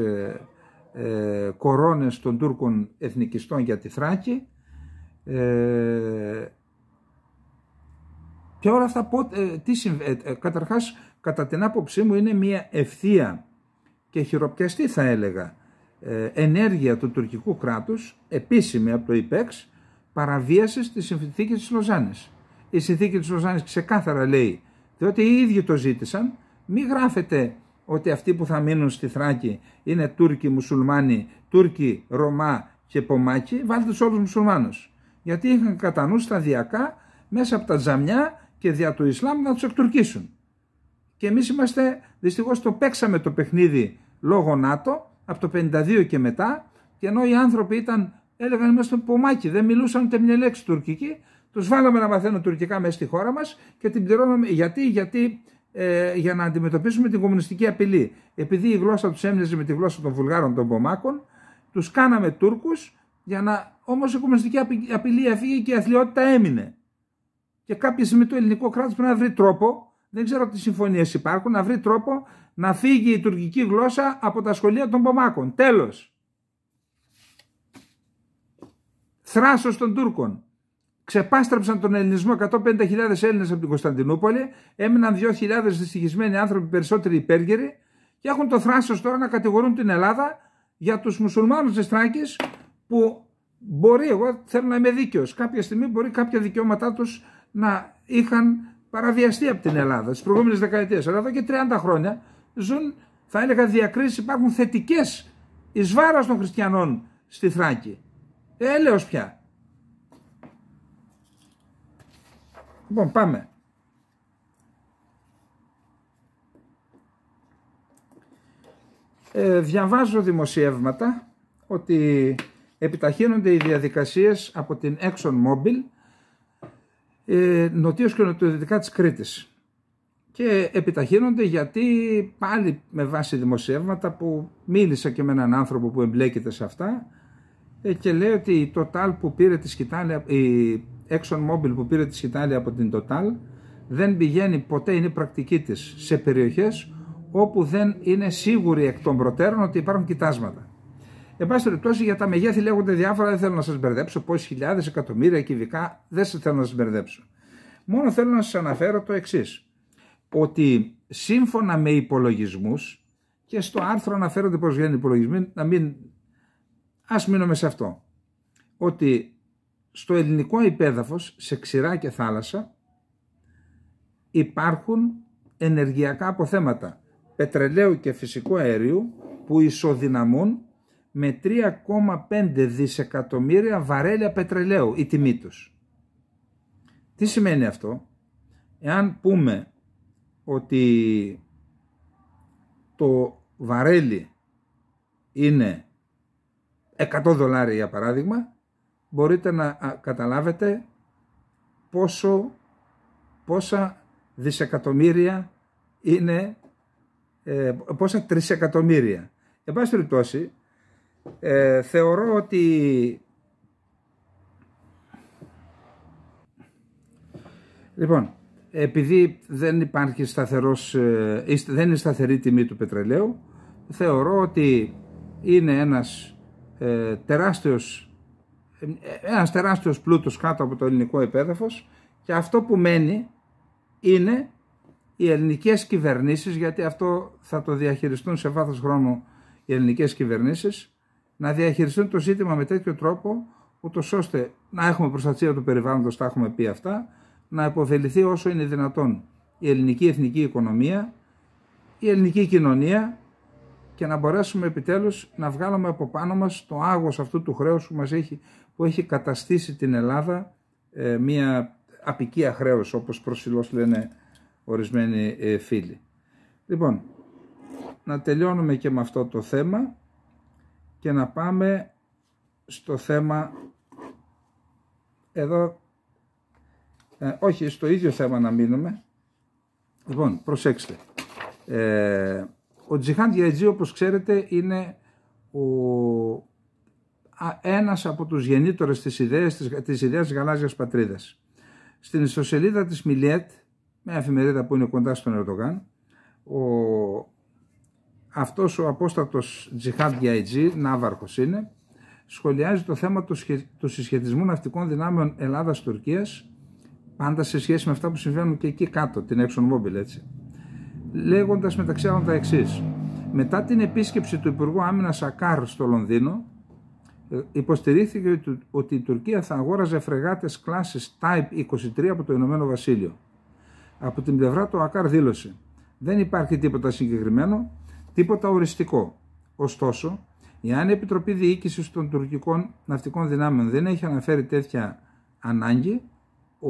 κορώνες των Τούρκων εθνικιστών για τη Θράκη. Και όλα αυτά, ε, τι ε, ε, καταρχάς, κατά την άποψή μου, είναι μια ευθεία και χειροπιαστή, θα έλεγα, ενέργεια του τουρκικού κράτους, επίσημη από το ΙΠΕΞ, παραβίασης της συνθήκης της Λοζάνης. Η συνθήκη της Λοζάνης ξεκάθαρα λέει, διότι οι ίδιοι το ζήτησαν, μη γράφετε ότι αυτοί που θα μείνουν στη Θράκη είναι Τούρκοι, Μουσουλμάνοι, Τούρκοι, Ρωμά και Πομάκοι, βάλτε τους όλους μουσουλμάνους. Γιατί είχαν κατά νου σταδιακά μέσα από τα τζαμιά και δια του Ισλάμ να τους εκτουρκίσουν. Και εμείς είμαστε, δυστυχώς το παίξαμε το παιχνίδι λόγω ΝΑΤΟ από το 52 και μετά και ενώ οι άνθρωποι ήταν, έλεγαν είμαστε πομάκι, δεν μιλούσαν ούτε μια λέξη τουρκική, τους βάλαμε να μαθαίνουν τουρκικά μέσα στη χώρα μας και την πληρώναμε. Γιατί, γιατί ε, για να αντιμετωπίσουμε την κομμουνιστική απειλή. Επειδή η γλώσσα τους έμοιαζε με τη γλώσσα των Βουλγάρων των Πομάκων, τους κάναμε Τούρκους για να... Όμως η κομμουνιστική απειλή έφυγε και η αθλειότητα έμεινε και κάποια στιγμή το ελληνικό κράτος πρέπει να βρει τρόπο, δεν ξέρω τι συμφωνίες υπάρχουν, να βρει τρόπο να φύγει η τουρκική γλώσσα από τα σχολεία των Πομάκων. Τέλος. Θράσος των Τούρκων. Ξεπάστρεψαν τον ελληνισμό 150.000 Έλληνες από την Κωνσταντινούπολη, έμειναν 2.000 δυστυχισμένοι άνθρωποι, περισσότεροι υπέργεροι, και έχουν το θράσος τώρα να κατηγορούν την Ελλάδα για τους μουσουλμάνους της Τράκη που μπορεί, εγώ θέλω να είμαι δίκαιος, κάποια στιγμή μπορεί κάποια δικαιώματά τους να είχαν παραβιαστεί από την Ελλάδα στις προηγούμενες δεκαετίες. Αλλά εδώ και 30 χρόνια ζουν, θα έλεγα, διακρίσεις, υπάρχουν θετικές εις βάρας των χριστιανών στη Θράκη. Ε, έλεος πια. Λοιπόν, πάμε. Ε, διαβάζω δημοσιεύματα ότι επιταχύνονται οι διαδικασίες από την Mobil ε, νοτίως και νοτιοδυτικά της Κρήτης. Και επιταχύνονται γιατί πάλι με βάση δημοσιεύματα που μίλησα και με έναν άνθρωπο που εμπλέκεται σε αυτά ε, και λέει ότι η Total που πήρε τη σκητάλη, η Exxon Mobil που πήρε τη σκητάλη από την Total δεν πηγαίνει ποτέ, είναι η πρακτική της, σε περιοχές όπου δεν είναι σίγουροι εκ των προτέρων ότι υπάρχουν κοιτάσματα. Εν πάση περιπτώσει για τα μεγέθη λέγονται διάφορα, δεν θέλω να σας μπερδέψω πόσε χιλιάδες, εκατομμύρια κυβικά, δεν θέλω να σας μπερδέψω. Μόνο θέλω να σας αναφέρω το εξής. Ότι σύμφωνα με υπολογισμούς, και στο άρθρο αναφέρονται πώς βγαίνουν οι υπολογισμοί, να μην. Ας μείνουμε σε αυτό. Ότι στο ελληνικό υπέδαφος, σε ξηρά και θάλασσα, υπάρχουν ενεργειακά αποθέματα πετρελαίου και φυσικού αερίου που ισοδυναμούν με 3,5 δισεκατομμύρια βαρέλια πετρελαίου η τιμή τους. Τι σημαίνει αυτό, εάν πούμε ότι το βαρέλι είναι 100 δολάρια για παράδειγμα, μπορείτε να καταλάβετε πόσο, πόσα δισεκατομμύρια είναι, ε, πόσα τρισεκατομμύρια. Εν πάση περιπτώσει, ε, θεωρώ ότι... Λοιπόν, επειδή δεν υπάρχει σταθερός, ε, δεν είναι σταθερή τιμή του πετρελαίου, θεωρώ ότι είναι ένας ε, τεράστιος, ε, ένας τεράστιος πλούτος κάτω από το ελληνικό επέδαφος και αυτό που μένει είναι οι ελληνικές κυβερνήσεις, γιατί αυτό θα το διαχειριστούν σε βάθος χρόνου οι ελληνικές κυβερνήσεις, να διαχειριστούν το ζήτημα με τέτοιο τρόπο, ούτως ώστε να έχουμε προστασία του περιβάλλοντος, τα έχουμε πει αυτά, να υποφεληθεί όσο είναι δυνατόν η ελληνική εθνική οικονομία, η ελληνική κοινωνία και να μπορέσουμε επιτέλους να βγάλουμε από πάνω μας το άγος αυτού του χρέους που, μας έχει, που έχει καταστήσει την Ελλάδα ε, μια απικία χρέος όπως προσιλώς λένε ορισμένοι ε, φίλοι. Λοιπόν, να τελειώνουμε και με αυτό το θέμα και να πάμε στο θέμα εδώ ε, όχι στο ίδιο θέμα να μείνουμε λοιπόν προσέξτε ε, ο Τζιχάν Διατζή όπως ξέρετε είναι ο, ένας από τους γεννήτωρες της ιδέας της, της ιδέας της γαλάζιας πατρίδας στην ιστοσελίδα της Μιλιέτ μια εφημερίδα που είναι κοντά στον Ερντογάν ο αυτός ο απόστατος Τζιχάντ Γιαϊτζή, Ναύαρχος είναι, σχολιάζει το θέμα του, του συσχετισμού ναυτικών δυνάμεων Ελλάδας-Τουρκίας, πάντα σε σχέση με αυτά που συμβαίνουν και εκεί κάτω, την Exxon Mobil έτσι, λέγοντας μεταξύ άλλων τα εξής. Μετά την επίσκεψη του Υπουργού Άμυνας Σακάρ στο Λονδίνο, ε, υποστηρίχθηκε ότι η Τουρκία θα αγόραζε φρεγάτες κλάσης Type 23 από το Ηνωμένο Βασίλειο. Από την πλευρά του Ακάρ δήλωσε «Δεν υπάρχει τίποτα συγκεκριμένο, Τίποτα οριστικό. Ωστόσο, εάν η Επιτροπή Διοίκησης των τουρκικών ναυτικών δυνάμεων δεν έχει αναφέρει τέτοια ανάγκη, ο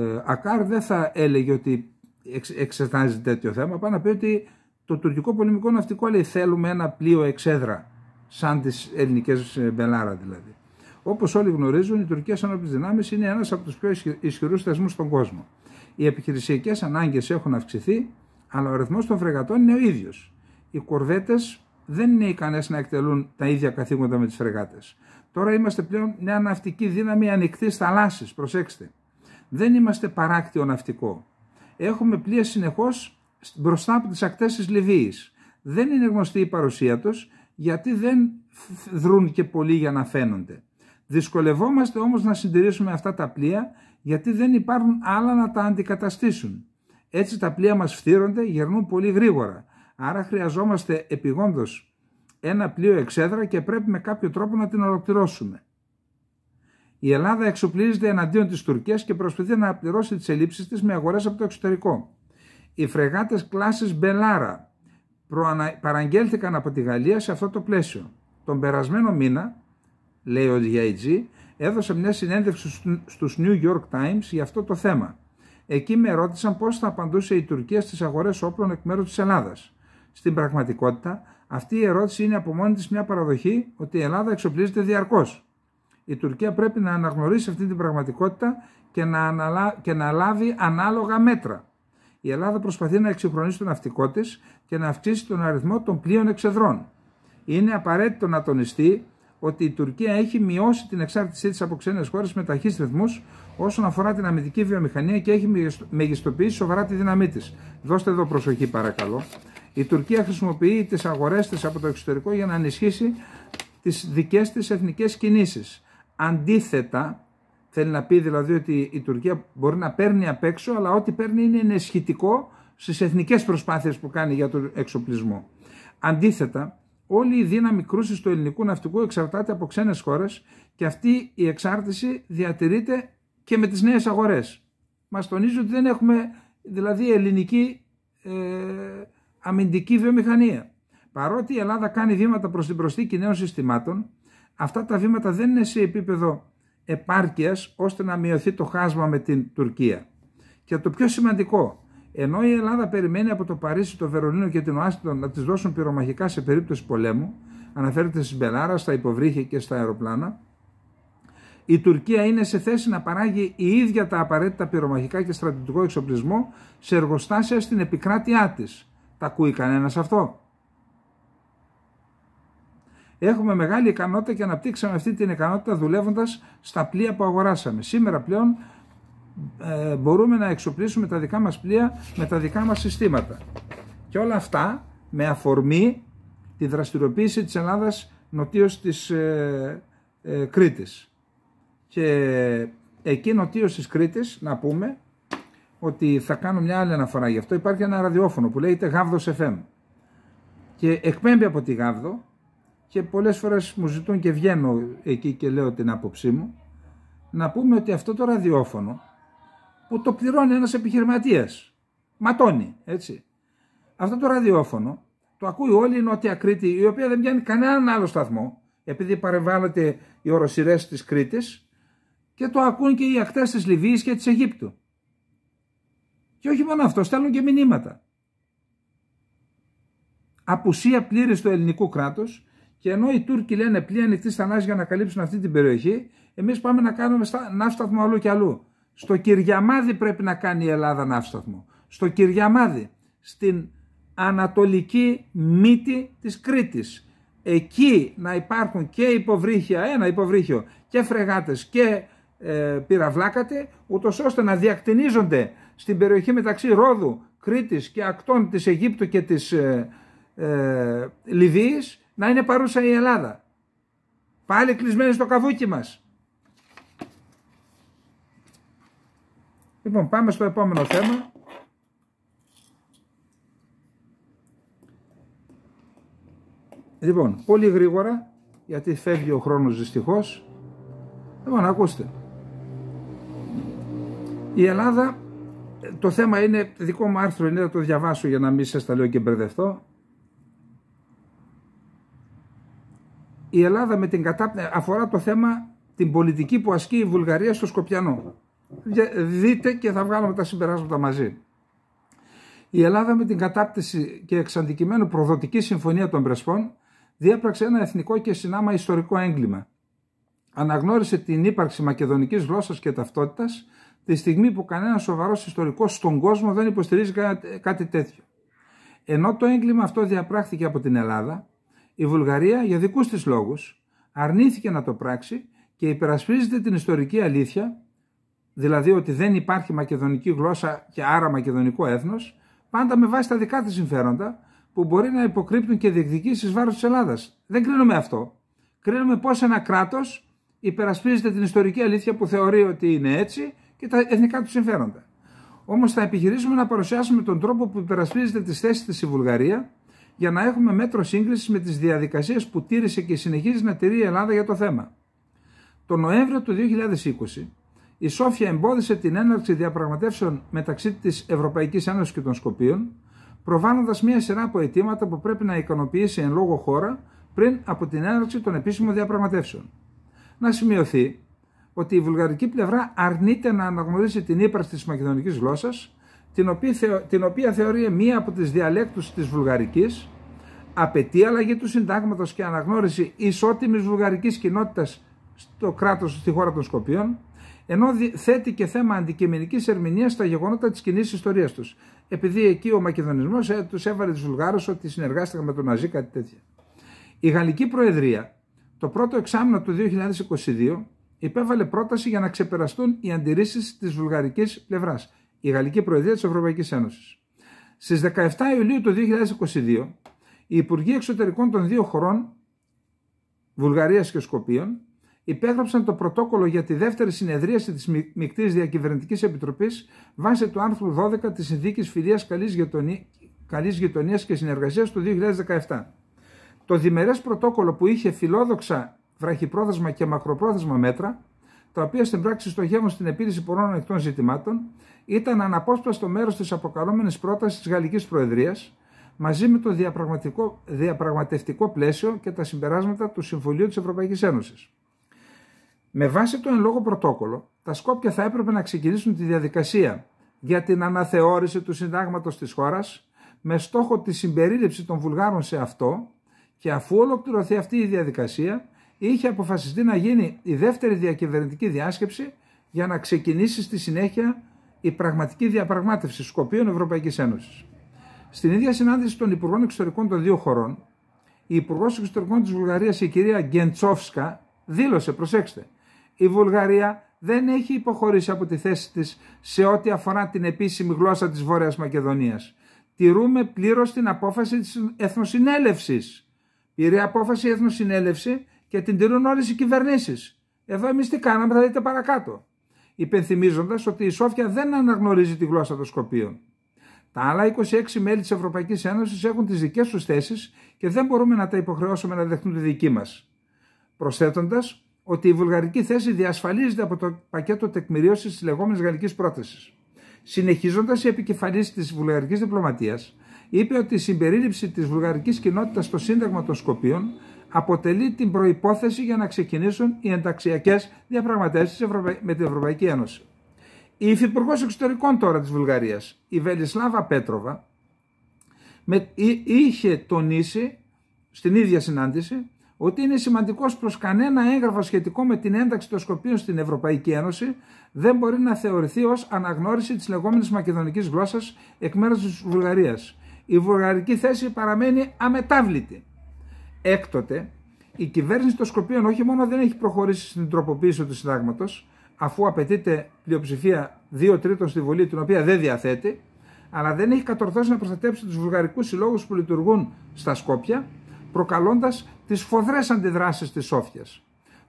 ε, ΑΚΑΡ δεν θα έλεγε ότι εξ, εξετάζει τέτοιο θέμα. Πάνω να πει ότι το τουρκικό πολεμικό ναυτικό λέει θέλουμε ένα πλοίο εξέδρα, σαν τις ελληνικές ε, μπελάρα δηλαδή. Όπως όλοι γνωρίζουν, οι τουρκικές ανώπιες δυνάμεις είναι ένας από τους πιο ισχυρούς θεσμούς στον κόσμο. Οι επιχειρησιακές ανάγκες έχουν αυξηθεί αλλά ο ρυθμός των φρεγατών είναι ο ίδιος. Οι κορβέτες δεν είναι ικανές να εκτελούν τα ίδια καθήκοντα με τις φρεγάτες. Τώρα είμαστε πλέον μια ναυτική δύναμη ανοιχτής θαλάσσης, προσέξτε. Δεν είμαστε παράκτιο ναυτικό. Έχουμε πλοία συνεχώς μπροστά από τις ακτές της Λιβύης. Δεν είναι γνωστή η παρουσία τους γιατί δεν δρούν και πολύ για να φαίνονται. Δυσκολευόμαστε όμως να συντηρήσουμε αυτά τα πλοία γιατί δεν υπάρχουν άλλα να τα αντικαταστήσουν. Έτσι τα πλοία μας φθύρονται, γερνούν πολύ γρήγορα. Άρα χρειαζόμαστε επιγόντως ένα πλοίο εξέδρα και πρέπει με κάποιο τρόπο να την ολοκληρώσουμε. Η Ελλάδα εξοπλίζεται εναντίον της Τουρκίας και προσπαθεί να πληρώσει τις ελλείψεις της με αγορές από το εξωτερικό. Οι φρεγάτες κλάσης Μπελάρα προανα... παραγγέλθηκαν από τη Γαλλία σε αυτό το πλαίσιο. Τον περασμένο μήνα, λέει ο DIG, έδωσε μια συνέντευξη στους New York Times για αυτό το θέμα. Εκεί με ρώτησαν πώς θα απαντούσε η Τουρκία στις αγορές όπλων εκ μέρους της Ελλάδας. Στην πραγματικότητα, αυτή η ερώτηση είναι από μόνη της μια παραδοχή ότι η Ελλάδα εξοπλίζεται διαρκώς. Η Τουρκία πρέπει να αναγνωρίσει αυτή την πραγματικότητα και να, αναλα... και να λάβει ανάλογα μέτρα. Η Ελλάδα προσπαθεί να εξυγχρονίσει το ναυτικό της και να αυξήσει τον αριθμό των πλοίων εξεδρών. Είναι απαραίτητο να τονιστεί ότι η Τουρκία έχει μειώσει την εξάρτησή της από ξένες χώρες με ταχύς ρυθμούς όσον αφορά την αμυντική βιομηχανία και έχει μεγιστοποιήσει σοβαρά τη δύναμή της. Δώστε εδώ προσοχή, παρακαλώ. Η Τουρκία χρησιμοποιεί τις αγορές της από το εξωτερικό για να ενισχύσει τις δικές της εθνικές κινήσεις. Αντίθετα, θέλει να πει δηλαδή ότι η Τουρκία μπορεί να παίρνει απ' έξω, αλλά ό,τι παίρνει είναι ενισχυτικό στις εθνικές προσπάθειες που κάνει για τον εξοπλισμό. Αντίθετα, Όλη η δύναμη κρούσης του ελληνικού ναυτικού εξαρτάται από ξένες χώρες και αυτή η εξάρτηση διατηρείται και με τις νέες αγορές. Μας τονίζει ότι δεν έχουμε δηλαδή ελληνική ε, αμυντική βιομηχανία. Παρότι η Ελλάδα κάνει βήματα προς την προσθήκη νέων συστημάτων, αυτά τα βήματα δεν είναι σε επίπεδο επάρκειας ώστε να μειωθεί το χάσμα με την Τουρκία. Και το πιο σημαντικό, ενώ η Ελλάδα περιμένει από το Παρίσι, το Βερολίνο και την Ουάσιγκτον να της δώσουν πυρομαχικά σε περίπτωση πολέμου, αναφέρεται στην Μπελάρα, στα υποβρύχια και στα αεροπλάνα, η Τουρκία είναι σε θέση να παράγει η ίδια τα απαραίτητα πυρομαχικά και στρατιωτικό εξοπλισμό σε εργοστάσια στην επικράτειά της. Τα ακούει κανένας αυτό. Έχουμε μεγάλη ικανότητα και αναπτύξαμε αυτή την ικανότητα δουλεύοντας στα πλοία που αγοράσαμε. Σήμερα πλέον ε, μπορούμε να εξοπλίσουμε τα δικά μας πλοία με τα δικά μας συστήματα. Και όλα αυτά με αφορμή τη δραστηριοποίηση της Ελλάδας νοτίως της ε, ε Κρήτης. Και εκεί νοτίως της Κρήτης, να πούμε, ότι θα κάνω μια άλλη αναφορά γι' αυτό, υπάρχει ένα ραδιόφωνο που λέγεται Γάβδος FM. Και εκπέμπει από τη Γάβδο και πολλές φορές μου ζητούν και βγαίνω εκεί και λέω την άποψή μου, να πούμε ότι αυτό το ραδιόφωνο που το πληρώνει ένας επιχειρηματίας. Ματώνει, έτσι. Αυτό το ραδιόφωνο το ακούει όλη η Νότια Κρήτη, η οποία δεν πιάνει κανέναν άλλο σταθμό, επειδή παρεμβάλλονται οι οροσυρές της Κρήτης, και το ακούν και οι ακτές της Λιβύης και της Αιγύπτου. Και όχι μόνο αυτό, στέλνουν και μηνύματα. Απουσία πλήρης του ελληνικού κράτους και ενώ οι Τούρκοι λένε πλοία ανοιχτής θανάσης για να καλύψουν αυτή την περιοχή, εμείς πάμε να κάνουμε ναύσταθμο αλλού και αλλού. Στο κυριαμάδι πρέπει να κάνει η Ελλάδα ναύσταθμο. Στο κυριαμάδι, στην ανατολική μύτη της Κρήτης. Εκεί να υπάρχουν και υποβρύχια, ένα υποβρύχιο και φρεγάτες και ε, πυραυλάκατε, ούτως ώστε να διακτηνίζονται στην περιοχή μεταξύ Ρόδου, Κρήτης και ακτών της Αιγύπτου και της ε, ε Λιβύης να είναι παρούσα η Ελλάδα. Πάλι κλεισμένοι στο καβούκι μας. Λοιπόν, πάμε στο επόμενο θέμα. Λοιπόν, πολύ γρήγορα, γιατί φεύγει ο χρόνος δυστυχώς. Λοιπόν, ακούστε. Η Ελλάδα, το θέμα είναι, δικό μου άρθρο είναι, θα το διαβάσω για να μην σας τα λέω και μπερδευτώ. Η Ελλάδα με την κατάπνευση αφορά το θέμα την πολιτική που ασκεί η Βουλγαρία στο Σκοπιανό δείτε και θα βγάλουμε τα συμπεράσματα μαζί. Η Ελλάδα με την κατάπτυση και εξαντικειμένου προδοτική συμφωνία των Πρεσπών διέπραξε ένα εθνικό και συνάμα ιστορικό έγκλημα. Αναγνώρισε την ύπαρξη μακεδονικής γλώσσας και ταυτότητας τη στιγμή που κανένας σοβαρός ιστορικός στον κόσμο δεν υποστηρίζει κάτι τέτοιο. Ενώ το έγκλημα αυτό διαπράχθηκε από την Ελλάδα, η Βουλγαρία για δικούς της λόγους αρνήθηκε να το πράξει και υπερασπίζεται την ιστορική αλήθεια δηλαδή ότι δεν υπάρχει μακεδονική γλώσσα και άρα μακεδονικό έθνος, πάντα με βάση τα δικά της συμφέροντα που μπορεί να υποκρύπτουν και διεκδικήσεις βάρος της Ελλάδας. Δεν κρίνουμε αυτό. Κρίνουμε πώς ένα κράτος υπερασπίζεται την ιστορική αλήθεια που θεωρεί ότι είναι έτσι και τα εθνικά του συμφέροντα. Όμως θα επιχειρήσουμε να παρουσιάσουμε τον τρόπο που υπερασπίζεται τις θέσεις της η Βουλγαρία για να έχουμε μέτρο σύγκρισης με τις διαδικασίες που τήρησε και συνεχίζει να τηρεί η Ελλάδα για το θέμα. Το Νοέμβριο του 2020 η Σόφια εμπόδισε την έναρξη διαπραγματεύσεων μεταξύ της Ευρωπαϊκής Ένωσης και των Σκοπίων, προβάλλοντας μία σειρά από αιτήματα που πρέπει να ικανοποιήσει εν λόγω χώρα πριν από την έναρξη των επίσημων διαπραγματεύσεων. Να σημειωθεί ότι η βουλγαρική πλευρά αρνείται να αναγνωρίσει την ύπαρξη της μακεδονικής γλώσσας, την οποία, θεωρεί μία από τις διαλέκτους της βουλγαρικής, απαιτεί αλλαγή του συντάγματος και αναγνώριση ισότιμης βουλγαρικής κοινότητας στο κράτος στη χώρα των Σκοπίων, ενώ θέτει και θέμα αντικειμενικής ερμηνείας στα γεγονότα της κοινής ιστορίας τους. Επειδή εκεί ο Μακεδονισμός ε, τους έβαλε τους Βουλγάρους ότι συνεργάστηκαν με τον Ναζί, κάτι τέτοιο. Η Γαλλική Προεδρία το πρώτο εξάμεινο του 2022 υπέβαλε πρόταση για να ξεπεραστούν οι αντιρρήσεις της βουλγαρικής πλευράς, η Γαλλική Προεδρία της Ευρωπαϊκής Ένωσης. Στις 17 Ιουλίου του 2022, οι Υπουργοί Εξωτερικών των δύο χωρών, βουλγαρίας και Σκοπίων, υπέγραψαν το πρωτόκολλο για τη δεύτερη συνεδρίαση της Μικτής διακυβερνητικής επιτροπής βάσει του άρθρου 12 της συνθήκης Φιλίας Καλής Γειτονίας και συνεργασίας του 2017. Το διμερές πρωτόκολλο που είχε φιλόδοξα βραχυπρόθεσμα και μακροπρόθεσμα μέτρα, τα οποία στην πράξη στοχεύουν στην επίλυση πολλών ανοιχτών ζητημάτων, ήταν αναπόσπαστο μέρος της αποκαλούμενης πρότασης της Γαλλικής Προεδρίας, μαζί με το διαπραγματευτικό πλαίσιο και τα συμπεράσματα του Συμβουλίου της Ευρωπαϊκής Ένωσης. Με βάση το εν λόγω πρωτόκολλο, τα Σκόπια θα έπρεπε να ξεκινήσουν τη διαδικασία για την αναθεώρηση του συντάγματος της χώρας με στόχο τη συμπερίληψη των Βουλγάρων σε αυτό και αφού ολοκληρωθεί αυτή η διαδικασία, είχε αποφασιστεί να γίνει η δεύτερη διακυβερνητική διάσκεψη για να ξεκινήσει στη συνέχεια η πραγματική διαπραγμάτευση Σκοπίων Ευρωπαϊκής Ένωσης. Στην ίδια συνάντηση των Υπουργών Εξωτερικών των δύο χωρών, η Υπουργός Εξωτερικών της Βουλγαρίας, η κυρία Γκεντσόφσκα, δήλωσε, προσέξτε, η Βουλγαρία δεν έχει υποχωρήσει από τη θέση της σε ό,τι αφορά την επίσημη γλώσσα της Βόρειας Μακεδονίας. Τηρούμε πλήρως την απόφαση της Εθνοσυνέλευσης. Πήρε απόφαση η Εθνοσυνέλευση και την τηρούν όλες οι κυβερνήσεις. Εδώ εμείς τι κάναμε θα δείτε παρακάτω. Υπενθυμίζοντας ότι η Σόφια δεν αναγνωρίζει τη γλώσσα των Σκοπίων. Τα άλλα 26 μέλη της Ευρωπαϊκής Ένωσης έχουν τις δικές τους θέσεις και δεν μπορούμε να τα υποχρεώσουμε να δεχτούν τη δική μας. Προσθέτοντας ότι η βουλγαρική θέση διασφαλίζεται από το πακέτο τεκμηρίωσης της λεγόμενης γαλλικής πρότασης. Συνεχίζοντας, η επικεφαλής της βουλγαρικής διπλωματίας είπε ότι η συμπερίληψη της βουλγαρικής κοινότητας στο Σύνταγμα των Σκοπίων αποτελεί την προπόθεση για να ξεκινήσουν οι ενταξιακές διαπραγματεύσεις με την Ευρωπαϊκή Ένωση. Η υφυπουργός εξωτερικών τώρα της Βουλγαρίας, η Βελισλάβα Πέτροβα, είχε τονίσει στην ίδια συνάντηση ότι είναι σημαντικός πω κανένα έγγραφο σχετικό με την ένταξη των Σκοπίων στην Ευρωπαϊκή Ένωση δεν μπορεί να θεωρηθεί ως αναγνώριση της λεγόμενης μακεδονικής γλώσσας εκ μέρους της Βουλγαρίας. Η βουλγαρική θέση παραμένει αμετάβλητη. Έκτοτε, η κυβέρνηση των Σκοπίων όχι μόνο δεν έχει προχωρήσει στην τροποποίηση του συντάγματος, αφού απαιτείται πλειοψηφία 2 τρίτων στη Βουλή, την οποία δεν διαθέτει, αλλά δεν έχει κατορθώσει να προστατέψει τους βουλγαρικούς συλλόγους που λειτουργούν στα Σκόπια προκαλώντας τις φοδρές αντιδράσεις της Σόφιας.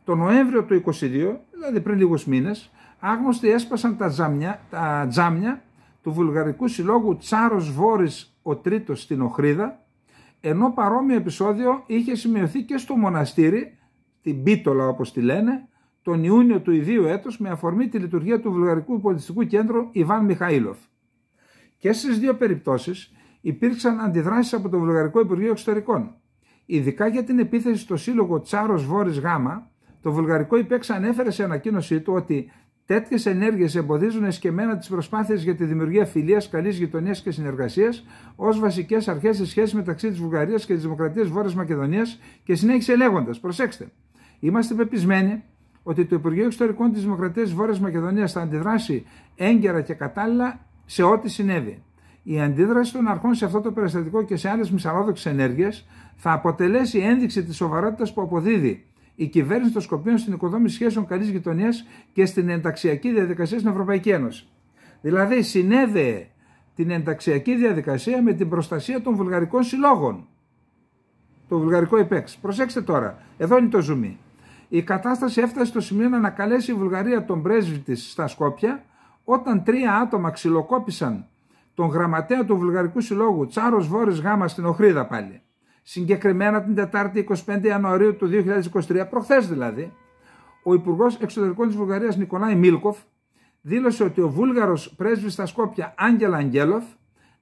Το Νοέμβριο του 22, δηλαδή πριν λίγους μήνες, άγνωστοι έσπασαν τα, ζάμια, τα τζάμια του βουλγαρικού συλλόγου Τσάρος Βόρης ο Τρίτος στην Οχρίδα, ενώ παρόμοιο επεισόδιο είχε σημειωθεί και στο μοναστήρι, την Πίτολα όπως τη λένε, τον Ιούνιο του ιδίου έτους με αφορμή τη λειτουργία του Βουλγαρικού Πολιτιστικού Κέντρου Ιβάν Μιχαήλοφ. Και στις δύο περιπτώσεις υπήρξαν αντιδράσεις από το Βουλγαρικό Υπουργείο Εξωτερικών. Ειδικά για την επίθεση στο σύλλογο Τσάρος Βόρης Γάμα, το βουλγαρικό ΙΠΕΞ ανέφερε σε ανακοίνωσή του ότι τέτοιες ενέργειες εμποδίζουν εσκεμμένα τις προσπάθειες για τη δημιουργία φιλίας, καλής γειτονία και συνεργασίας ως βασικές αρχές τη σχέση μεταξύ της Βουλγαρίας και της Δημοκρατίας Βόρειας Μακεδονίας και συνέχισε λέγοντας: Προσέξτε, είμαστε πεπισμένοι ότι το Υπουργείο Εξωτερικών της Δημοκρατίας Βόρειας Μακεδονίας θα αντιδράσει έγκαιρα και κατάλληλα σε ό,τι συνέβη η αντίδραση των αρχών σε αυτό το περιστατικό και σε άλλες μυσαλόδοξε ενέργειες θα αποτελέσει ένδειξη της σοβαρότητας που αποδίδει η κυβέρνηση των Σκοπίων στην οικοδόμηση σχέσεων καλής γειτονία και στην ενταξιακή διαδικασία στην Ευρωπαϊκή Ένωση. Δηλαδή, συνέδεε την ενταξιακή διαδικασία με την προστασία των βουλγαρικών συλλόγων. Το βουλγαρικό ΙΠΕΞ. Προσέξτε τώρα, εδώ είναι το ζουμί. Η κατάσταση έφτασε στο σημείο να ανακαλέσει η Βουλγαρία τον πρέσβη της στα Σκόπια όταν τρία άτομα ξυλοκόπησαν τον γραμματέα του Βουλγαρικού Συλλόγου Τσάρος Βόρης Γάμας στην Οχρίδα πάλι, συγκεκριμένα την Τετάρτη 25 Ιανουαρίου του 2023, προχθές δηλαδή, ο Υπουργός Εξωτερικών της Βουλγαρίας Νικολάη Μίλκοφ δήλωσε ότι ο Βούλγαρος πρέσβης στα Σκόπια Άγγελα Αγγέλοφ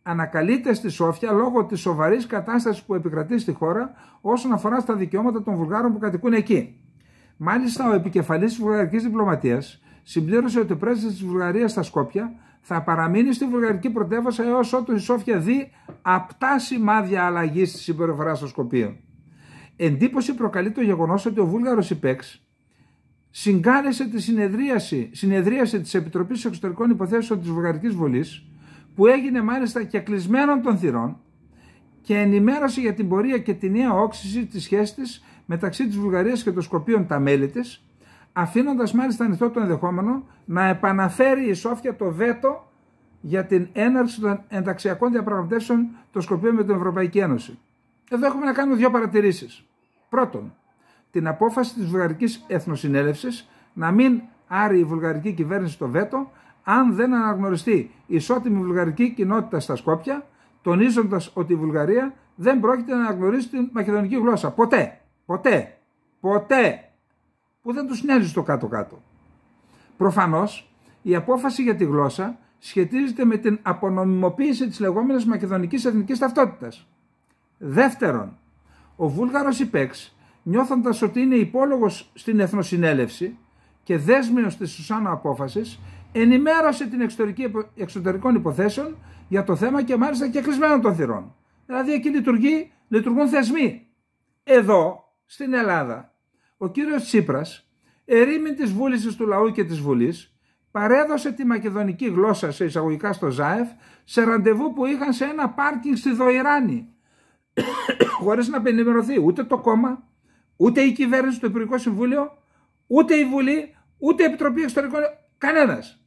ανακαλείται στη Σόφια λόγω της σοβαρής κατάστασης που επικρατεί στη χώρα όσον αφορά στα δικαιώματα των Βουλγάρων που κατοικούν εκεί. Μάλιστα, ο επικεφαλής της Βουλγαρικής Διπλωματίας συμπλήρωσε ότι ο πρέσβης της Βουλγαρίας στα Σκόπια θα παραμείνει στη βουλγαρική πρωτεύουσα έως ότου η Σόφια δει απτά σημάδια αλλαγής της συμπεριφοράς των Σκοπίων. Εντύπωση προκαλεί το γεγονός ότι ο Βούλγαρος Ιπέξ συγκάλεσε τη συνεδρίαση, συνεδρίαση της Επιτροπής Εξωτερικών Υποθέσεων της Βουλγαρικής Βουλής, που έγινε μάλιστα και κλεισμένων των θυρών και ενημέρωσε για την πορεία και τη νέα όξυση της σχέσης τη μεταξύ της Βουλγαρίας και των Σκοπίων τα μέλη της, αφήνοντας μάλιστα ανοιχτό το ενδεχόμενο να επαναφέρει η Σόφια το βέτο για την έναρξη των ενταξιακών διαπραγματεύσεων των Σκοπίων με την Ευρωπαϊκή Ένωση. Εδώ έχουμε να κάνουμε δύο παρατηρήσεις. Πρώτον, την απόφαση της Βουλγαρικής εθνοσυνέλευσης να μην άρει η βουλγαρική κυβέρνηση το βέτο αν δεν αναγνωριστεί η ισότιμη βουλγαρική κοινότητα στα Σκόπια, τονίζοντας ότι η Βουλγαρία δεν πρόκειται να αναγνωρίσει την μακεδονική γλώσσα. Ποτέ! Ποτέ! Ποτέ! που δεν τους νοιάζει στο κάτω-κάτω. Προφανώς, η απόφαση για τη γλώσσα σχετίζεται με την απονομιμοποίηση της λεγόμενης μακεδονικής εθνικής ταυτότητας. Δεύτερον, ο Βούλγαρος υπέξ, νιώθοντας ότι είναι υπόλογος στην Εθνοσυνέλευση και δέσμιος της σωσάνω απόφασης, ενημέρωσε την εξωτερική εξωτερικών υποθέσεων για το θέμα και μάλιστα και κλεισμένων των θυρών. Δηλαδή εκεί λειτουργεί, λειτουργούν θεσμοί. Εδώ, στην Ελλάδα, ο κύριος Τσίπρας ερήμην της βούλησης του λαού και της βουλής παρέδωσε τη μακεδονική γλώσσα σε εισαγωγικά στο ΖΑΕΦ σε ραντεβού που είχαν σε ένα πάρκινγκ στη Δοϊράνη χωρίς να πενημερωθεί ούτε το κόμμα, ούτε η κυβέρνηση του υπουργικού Συμβούλιο, ούτε η Βουλή, ούτε η Επιτροπή Εξωτερικών, κανένας.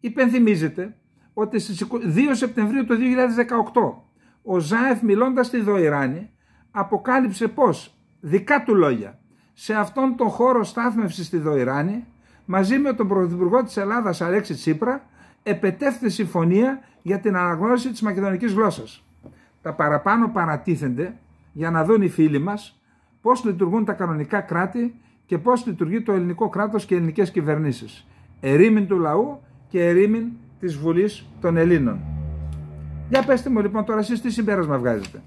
Υπενθυμίζεται ότι στις 2 Σεπτεμβρίου του 2018 ο ΖΑΕΦ μιλώντας στη Δοϊράνη αποκάλυψε πως δικά του λόγια σε αυτόν τον χώρο στάθμευσης στη Δοϊράνη, μαζί με τον Πρωθυπουργό της Ελλάδας Αλέξη Τσίπρα, επετέφθη συμφωνία για την αναγνώριση της μακεδονικής γλώσσας. Τα παραπάνω παρατίθενται για να δουν οι φίλοι μας πώς λειτουργούν τα κανονικά κράτη και πώς λειτουργεί το ελληνικό κράτος και οι ελληνικές κυβερνήσεις. Ερήμην του λαού και ερήμην της Βουλής των Ελλήνων. Για πέστε μου λοιπόν τώρα εσείς τι συμπέρασμα βγάζετε.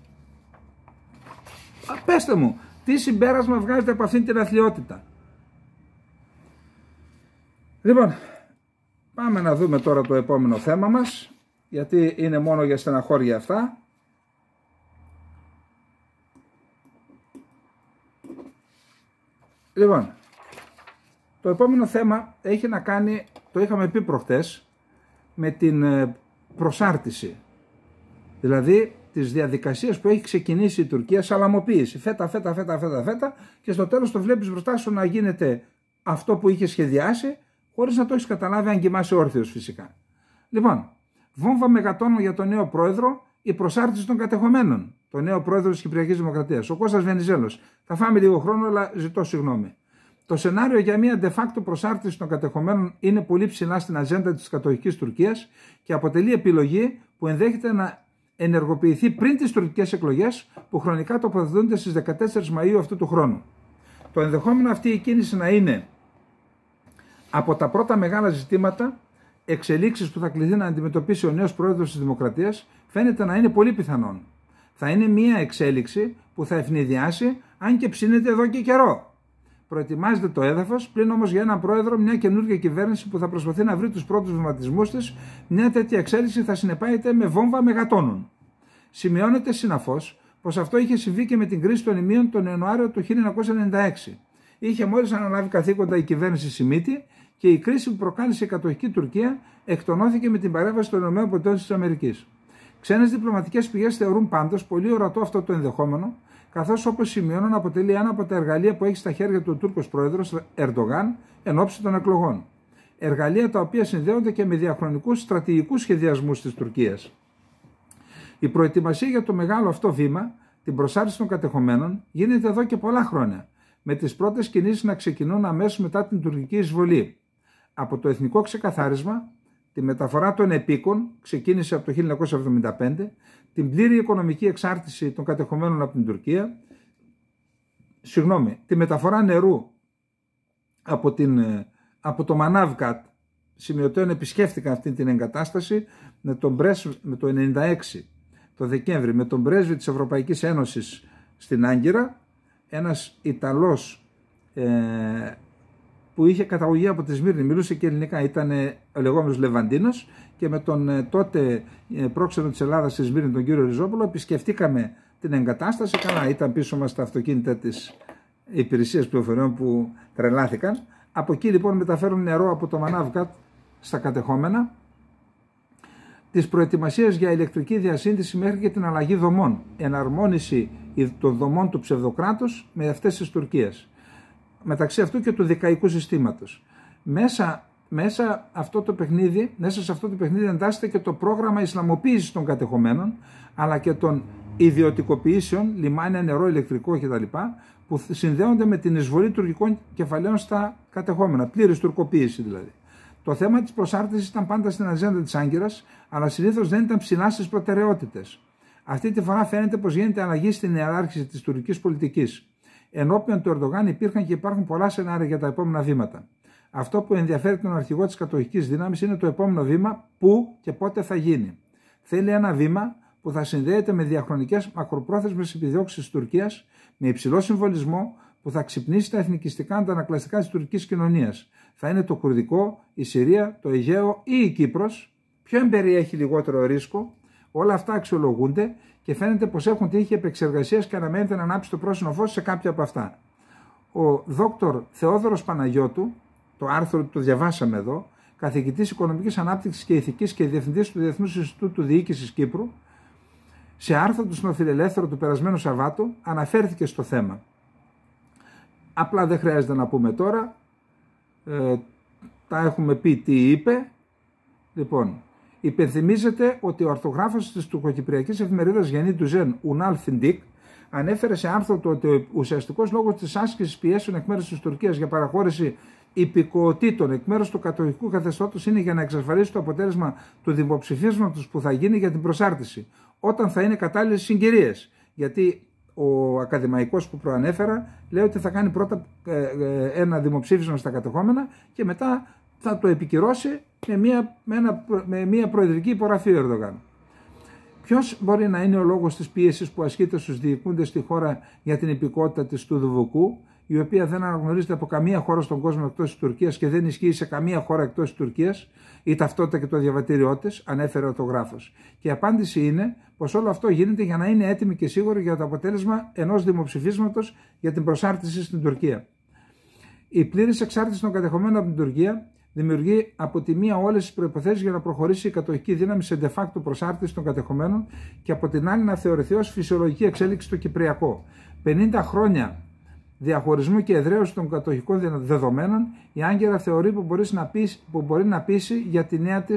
πέστε μου, τι συμπέρασμα βγάζετε από αυτήν την αθλειότητα. Λοιπόν, πάμε να δούμε τώρα το επόμενο θέμα μας, γιατί είναι μόνο για στεναχώρια αυτά. Λοιπόν, το επόμενο θέμα έχει να κάνει, το είχαμε πει προχτές, με την ε, προσάρτηση. Δηλαδή τη διαδικασία που έχει ξεκινήσει η Τουρκία, σαλαμοποίηση. Φέτα, φέτα, φέτα, φέτα, φέτα, και στο τέλος το βλέπεις μπροστά σου να γίνεται αυτό που είχε σχεδιάσει, χωρίς να το έχεις καταλάβει, αν κοιμάσαι όρθιος φυσικά. Λοιπόν, βόμβα μεγατόνων για τον νέο πρόεδρο, η προσάρτηση των κατεχωμένων Το νέο πρόεδρο της Κυπριακής Δημοκρατίας, ο Κώστας Βενιζέλος. Θα φάμε λίγο χρόνο, αλλά ζητώ συγγνώμη. Το σενάριο για μια de facto προσάρτηση των κατεχομένων είναι πολύ ψηλά στην ατζέντα της κατοχικής Τουρκίας και αποτελεί επιλογή που ενδέχεται να ενεργοποιηθεί πριν τις τουρκικές εκλογές που χρονικά τοποθετούνται στις 14 Μαου αυτού του χρόνου. Το ενδεχόμενο αυτή η κίνηση να είναι από τα πρώτα μεγάλα ζητήματα εξελίξεις που θα κληθεί να αντιμετωπίσει ο νέος πρόεδρος της Δημοκρατίας φαίνεται να είναι πολύ πιθανόν. Θα είναι μια εξέλιξη που θα ευνηδιάσει αν και ψήνεται εδώ και καιρό. Προετοιμάζεται το έδαφος, πλην όμως για έναν πρόεδρο, μια καινούργια κυβέρνηση που θα προσπαθεί να βρει τους πρώτους βηματισμούς της, μια τέτοια εξέλιξη θα συνεπάγεται με βόμβα μεγατόνων. Σημειώνεται συναφώς πως αυτό είχε συμβεί και με την κρίση των ημείων τον Ιανουάριο του 1996. Είχε μόλις αναλάβει καθήκοντα η κυβέρνηση Σιμίτη και η κρίση που προκάλεσε η κατοχική Τουρκία εκτονώθηκε με την παρέμβαση των ΗΠΑ. Ξένες διπλωματικές πηγές θεωρούν πάντως πολύ ορατό αυτό το ενδεχόμενο καθώς όπως σημειώνουν αποτελεί ένα από τα εργαλεία που έχει στα χέρια του ο Τούρκος πρόεδρος Ερντογάν εν ώψη των εκλογών. Εργαλεία τα οποία συνδέονται και με διαχρονικούς στρατηγικούς σχεδιασμούς της Τουρκίας. Η προετοιμασία για το μεγάλο αυτό βήμα, την προσάρτηση των κατεχομένων, γίνεται εδώ και πολλά χρόνια, με τις πρώτες κινήσεις να ξεκινούν αμέσως μετά την τουρκική εισβολή. Από το εθνικό ξεκαθάρισμα Τη μεταφορά των επίκων ξεκίνησε από το 1975, την πλήρη οικονομική εξάρτηση των κατεχομένων από την Τουρκία, συγγνώμη, τη μεταφορά νερού από, την, ε, από το Μανάβκατ, σημειωτέων επισκέφτηκαν αυτή την εγκατάσταση με τον πρέσβη, με το 96 το Δεκέμβρη με τον πρέσβη της Ευρωπαϊκής Ένωσης στην Άγκυρα ένας Ιταλός ε, που είχε καταγωγή από τη Σμύρνη, μιλούσε και ελληνικά, ήταν ο λεγόμενος Λεβαντίνος και με τον ε, τότε ε, πρόξενο της Ελλάδας στη Σμύρνη, τον κύριο Ριζόπουλο, επισκεφτήκαμε την εγκατάσταση. Καλά, ήταν πίσω μας τα αυτοκίνητα της υπηρεσίας πληροφοριών που τρελάθηκαν. Από εκεί λοιπόν μεταφέρουν νερό από το Μανάβκατ στα κατεχόμενα, τις προετοιμασίες για ηλεκτρική διασύνδεση μέχρι και την αλλαγή δομών, εναρμόνιση των δομών του ψευδοκράτους με αυτές της Τουρκίας μεταξύ αυτού και του δικαϊκού συστήματος. Μέσα, μέσα, αυτό το παιχνίδι, μέσα σε αυτό το παιχνίδι εντάσσεται και το πρόγραμμα Ισλαμοποίησης των κατεχομένων αλλά και των ιδιωτικοποιήσεων, λιμάνια, νερό, ηλεκτρικό κτλ. που συνδέονται με την εισβολή τουρκικών κεφαλαίων στα κατεχόμενα, πλήρης τουρκοποίηση δηλαδή. Το θέμα της προσάρτησης ήταν πάντα στην ατζέντα της Άγκυρας, αλλά συνήθως δεν ήταν ψηλά στις προτεραιότητες. Αυτή τη φορά φαίνεται πως γίνεται αλλαγή στην ιεράρχηση της τουρκικής πολιτικής ενώπιον του Ερντογάν υπήρχαν και υπάρχουν πολλά σενάρια για τα επόμενα βήματα. Αυτό που ενδιαφέρει τον αρχηγό της κατοχικής δύναμης είναι το επόμενο βήμα, πού και πότε θα γίνει. Θέλει ένα βήμα που θα συνδέεται με διαχρονικές μακροπρόθεσμες επιδιώξεις της Τουρκίας, με υψηλό συμβολισμό που θα ξυπνήσει τα εθνικιστικά αντανακλαστικά της τουρκικής κοινωνίας. Θα είναι το Κουρδικό, η Συρία, το Αιγαίο ή η Κύπρος. Ποιο εμπεριέχει λιγότερο ρίσκο. Όλα αυτά αξιολογούνται και φαίνεται πως έχουν τύχει επεξεργασίας και αναμένεται να ανάψει το πρόσινο φως σε κάποια από αυτά. Ο δόκτωρ Θεόδωρος Παναγιώτου, το άρθρο του το διαβάσαμε εδώ, καθηγητής Οικονομικής Ανάπτυξης και Ηθικής και διευθυντής του Διεθνούς Ινστιτούτου Διοίκησης Κύπρου, σε άρθρο του στον του περασμένου Σαββάτου αναφέρθηκε στο θέμα. Απλά δεν χρειάζεται να πούμε τώρα. Ε, τα έχουμε πει τι είπε. Λοιπόν, Υπενθυμίζεται ότι ο αρθογράφος της τουρκοκυπριακής εφημερίδας Γενή του Ζεν, Ουνάλ Φιντίκ, ανέφερε σε άρθρο του ότι ο ουσιαστικός λόγος της άσκησης πιέσεων εκ μέρους της Τουρκίας για παραχώρηση υπηκοοτήτων εκ μέρους του κατοχικού καθεστώτος είναι για να εξασφαλίσει το αποτέλεσμα του δημοψηφίσματος που θα γίνει για την προσάρτηση, όταν θα είναι κατάλληλες συγκυρίες. Γιατί ο ακαδημαϊκός που προανέφερα λέει ότι θα κάνει πρώτα ε, ε, ένα δημοψήφισμα στα κατεχόμενα και μετά θα το επικυρώσει με μια, με ένα, με μια προεδρική υπογραφή ο Ερδογάν. Ποιος μπορεί να είναι ο λόγος της πίεσης που ασκείται στους διοικούντες στη χώρα για την υπηκότητα της του Δουβουκού, η οποία δεν αναγνωρίζεται από καμία χώρα στον κόσμο εκτός της Τουρκίας και δεν ισχύει σε καμία χώρα εκτός της Τουρκίας, η ταυτότητα και το διαβατήριό της, ανέφερε ο τογράφο. Και η απάντηση είναι πως όλο αυτό γίνεται για να είναι έτοιμοι και σίγουροι για το αποτέλεσμα ενός δημοψηφίσματος για την προσάρτηση στην Τουρκία. Η πλήρης εξάρτηση των κατεχομένων από την Τουρκία δημιουργεί από τη μία όλες τις προποθέσει για να προχωρήσει η κατοχική δύναμη σε de facto προσάρτηση των κατεχομένων και από την άλλη να θεωρηθεί ως φυσιολογική εξέλιξη στο Κυπριακό. 50 χρόνια διαχωρισμού και εδραίωση των κατοχικών δεδομένων, η Άγκερα θεωρεί που, να πείσει, που μπορεί να πείσει για τη νέα της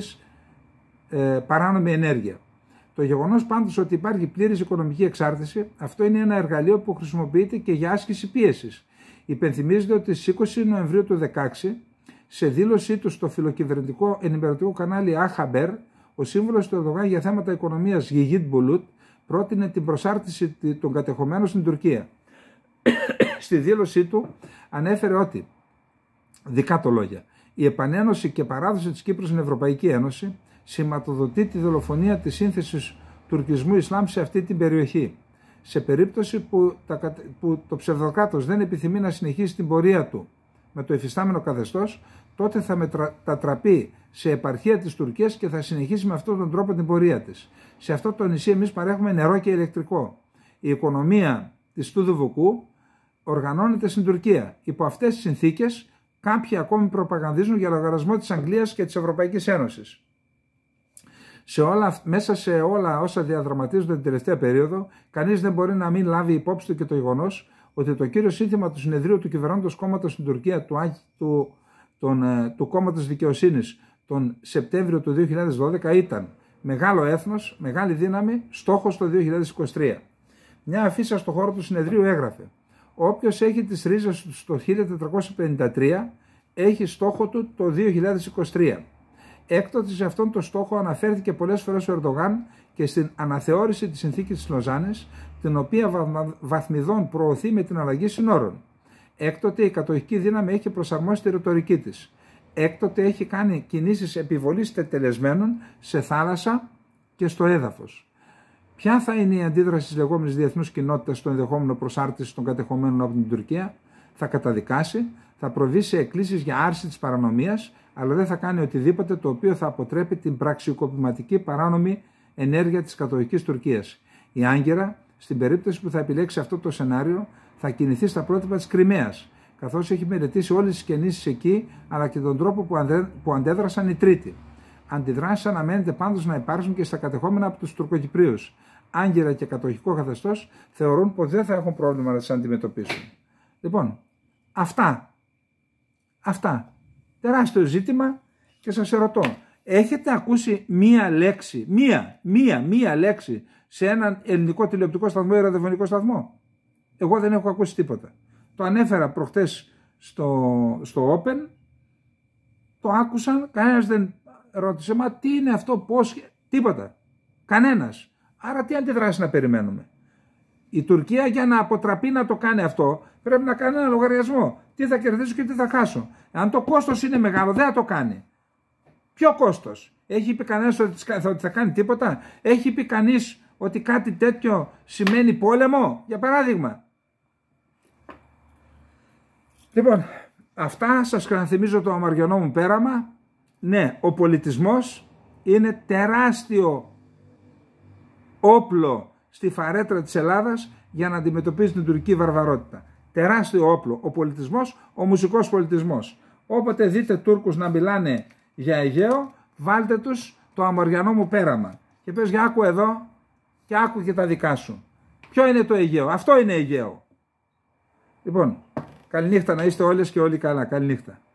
ε, παράνομη ενέργεια. Το γεγονός πάντως ότι υπάρχει πλήρης οικονομική εξάρτηση, αυτό είναι ένα εργαλείο που χρησιμοποιείται και για άσκηση πίεσης. Υπενθυμίζεται ότι στις 20 Νοεμβρίου του 2016 σε δήλωσή του στο φιλοκυβερνητικό ενημερωτικό κανάλι Άχαμπερ, ο σύμβουλος του Ερδογάν για θέματα οικονομίας Γιγίτ Μπουλούτ πρότεινε την προσάρτηση των κατεχομένων στην Τουρκία. Στη δήλωσή του ανέφερε ότι, δικά το λόγια, η επανένωση και παράδοση της Κύπρου στην Ευρωπαϊκή Ένωση σηματοδοτεί τη δολοφονία της σύνθεσης τουρκισμού Ισλάμ σε αυτή την περιοχή. Σε περίπτωση που, τα, που το ψευδοκράτος δεν επιθυμεί να συνεχίσει την πορεία του με το εφιστάμενο Καθεστώς τότε θα μετατραπεί σε επαρχία της Τουρκίας και θα συνεχίσει με αυτόν τον τρόπο την πορεία της. Σε αυτό το νησί εμείς παρέχουμε νερό και ηλεκτρικό. Η οικονομία της Τούδου οργανώνεται στην Τουρκία. Υπό αυτές τις συνθήκες, κάποιοι ακόμη προπαγανδίζουν για λογαριασμό της Αγγλίας και της Ευρωπαϊκής Ένωσης. Σε όλα, μέσα σε όλα όσα διαδραματίζονται την τελευταία περίοδο, κανείς δεν μπορεί να μην λάβει υπόψη του και το γεγονός ότι το κύριο σύνθημα του συνεδρίου του κυβερνώντος κόμματος στην Τουρκία του, του ε, του κόμματος δικαιοσύνης τον Σεπτέμβριο του 2012 ήταν μεγάλο έθνος, μεγάλη δύναμη, στόχος το 2023. Μια αφίσα στο χώρο του συνεδρίου έγραφε «Όποιος έχει τις ρίζες του στο 1453 έχει στόχο του το 2023». Έκτοτε σε αυτόν τον στόχο αναφέρθηκε πολλές φορές ο Ερντογάν και στην αναθεώρηση της συνθήκης της Λοζάνης, την οποία βαθμιδών προωθεί με την αλλαγή συνόρων. Έκτοτε η κατοχική δύναμη έχει προσαρμόσει τη ρητορική της. Έκτοτε έχει κάνει κινήσεις επιβολής τετελεσμένων σε θάλασσα και στο έδαφος. Ποια θα είναι η αντίδραση της λεγόμενης διεθνούς κοινότητας στο ενδεχόμενο προσάρτηση των κατεχομένων από την Τουρκία, θα καταδικάσει, θα προβεί σε εκκλήσεις για άρση της παρανομίας, αλλά δεν θα κάνει οτιδήποτε το οποίο θα αποτρέπει την πραξικοπηματική παράνομη ενέργεια της κατοχικής Τουρκίας. Η Άγκυρα, στην περίπτωση που θα επιλέξει αυτό το σενάριο, θα κινηθεί στα πρότυπα της Κρυμαίας, καθώς έχει μελετήσει όλες τις κινήσεις εκεί αλλά και τον τρόπο που αντέδρασαν οι Τρίτοι. Αντιδράσεις αναμένεται πάντως να υπάρξουν και στα κατεχόμενα από τους Τουρκοκυπρίους. Άγκυρα και κατοχικό καθεστώς θεωρούν πως δεν θα έχουν πρόβλημα να τις αντιμετωπίσουν. Λοιπόν, αυτά. Αυτά. Τεράστιο ζήτημα και σας ερωτώ. Έχετε ακούσει μία λέξη, μία, μία, μία λέξη σε έναν ελληνικό τηλεοπτικό σταθμό ή ραδιοφωνικό σταθμό. Εγώ δεν έχω ακούσει τίποτα. Το ανέφερα προχτές στο, στο Open, το άκουσαν, κανένας δεν ρώτησε, μα τι είναι αυτό, πώς, τίποτα. Κανένας. Άρα τι αντιδράσεις να περιμένουμε. Η Τουρκία για να αποτραπεί να το κάνει αυτό πρέπει να κάνει ένα λογαριασμό. Τι θα κερδίσω και τι θα χάσω. Αν το κόστος είναι μεγάλο δεν θα το κάνει. Ποιο κόστος. Έχει πει κανένας ότι θα κάνει τίποτα. Έχει πει κανείς ότι κάτι τέτοιο σημαίνει πόλεμο. Για παράδειγμα Λοιπόν, αυτά σας ξαναθυμίζω το αμαριανό μου πέραμα. Ναι, ο πολιτισμός είναι τεράστιο όπλο στη φαρέτρα της Ελλάδας για να αντιμετωπίσει την τουρκική βαρβαρότητα. Τεράστιο όπλο. Ο πολιτισμός, ο μουσικός πολιτισμός. Όποτε δείτε Τούρκους να μιλάνε για Αιγαίο, βάλτε τους το αμαριανό μου πέραμα. Και πες για άκου εδώ και άκου και τα δικά σου. Ποιο είναι το Αιγαίο. Αυτό είναι Αιγαίο. Λοιπόν, Καληνύχτα να είστε όλες και όλοι καλά. Καληνύχτα.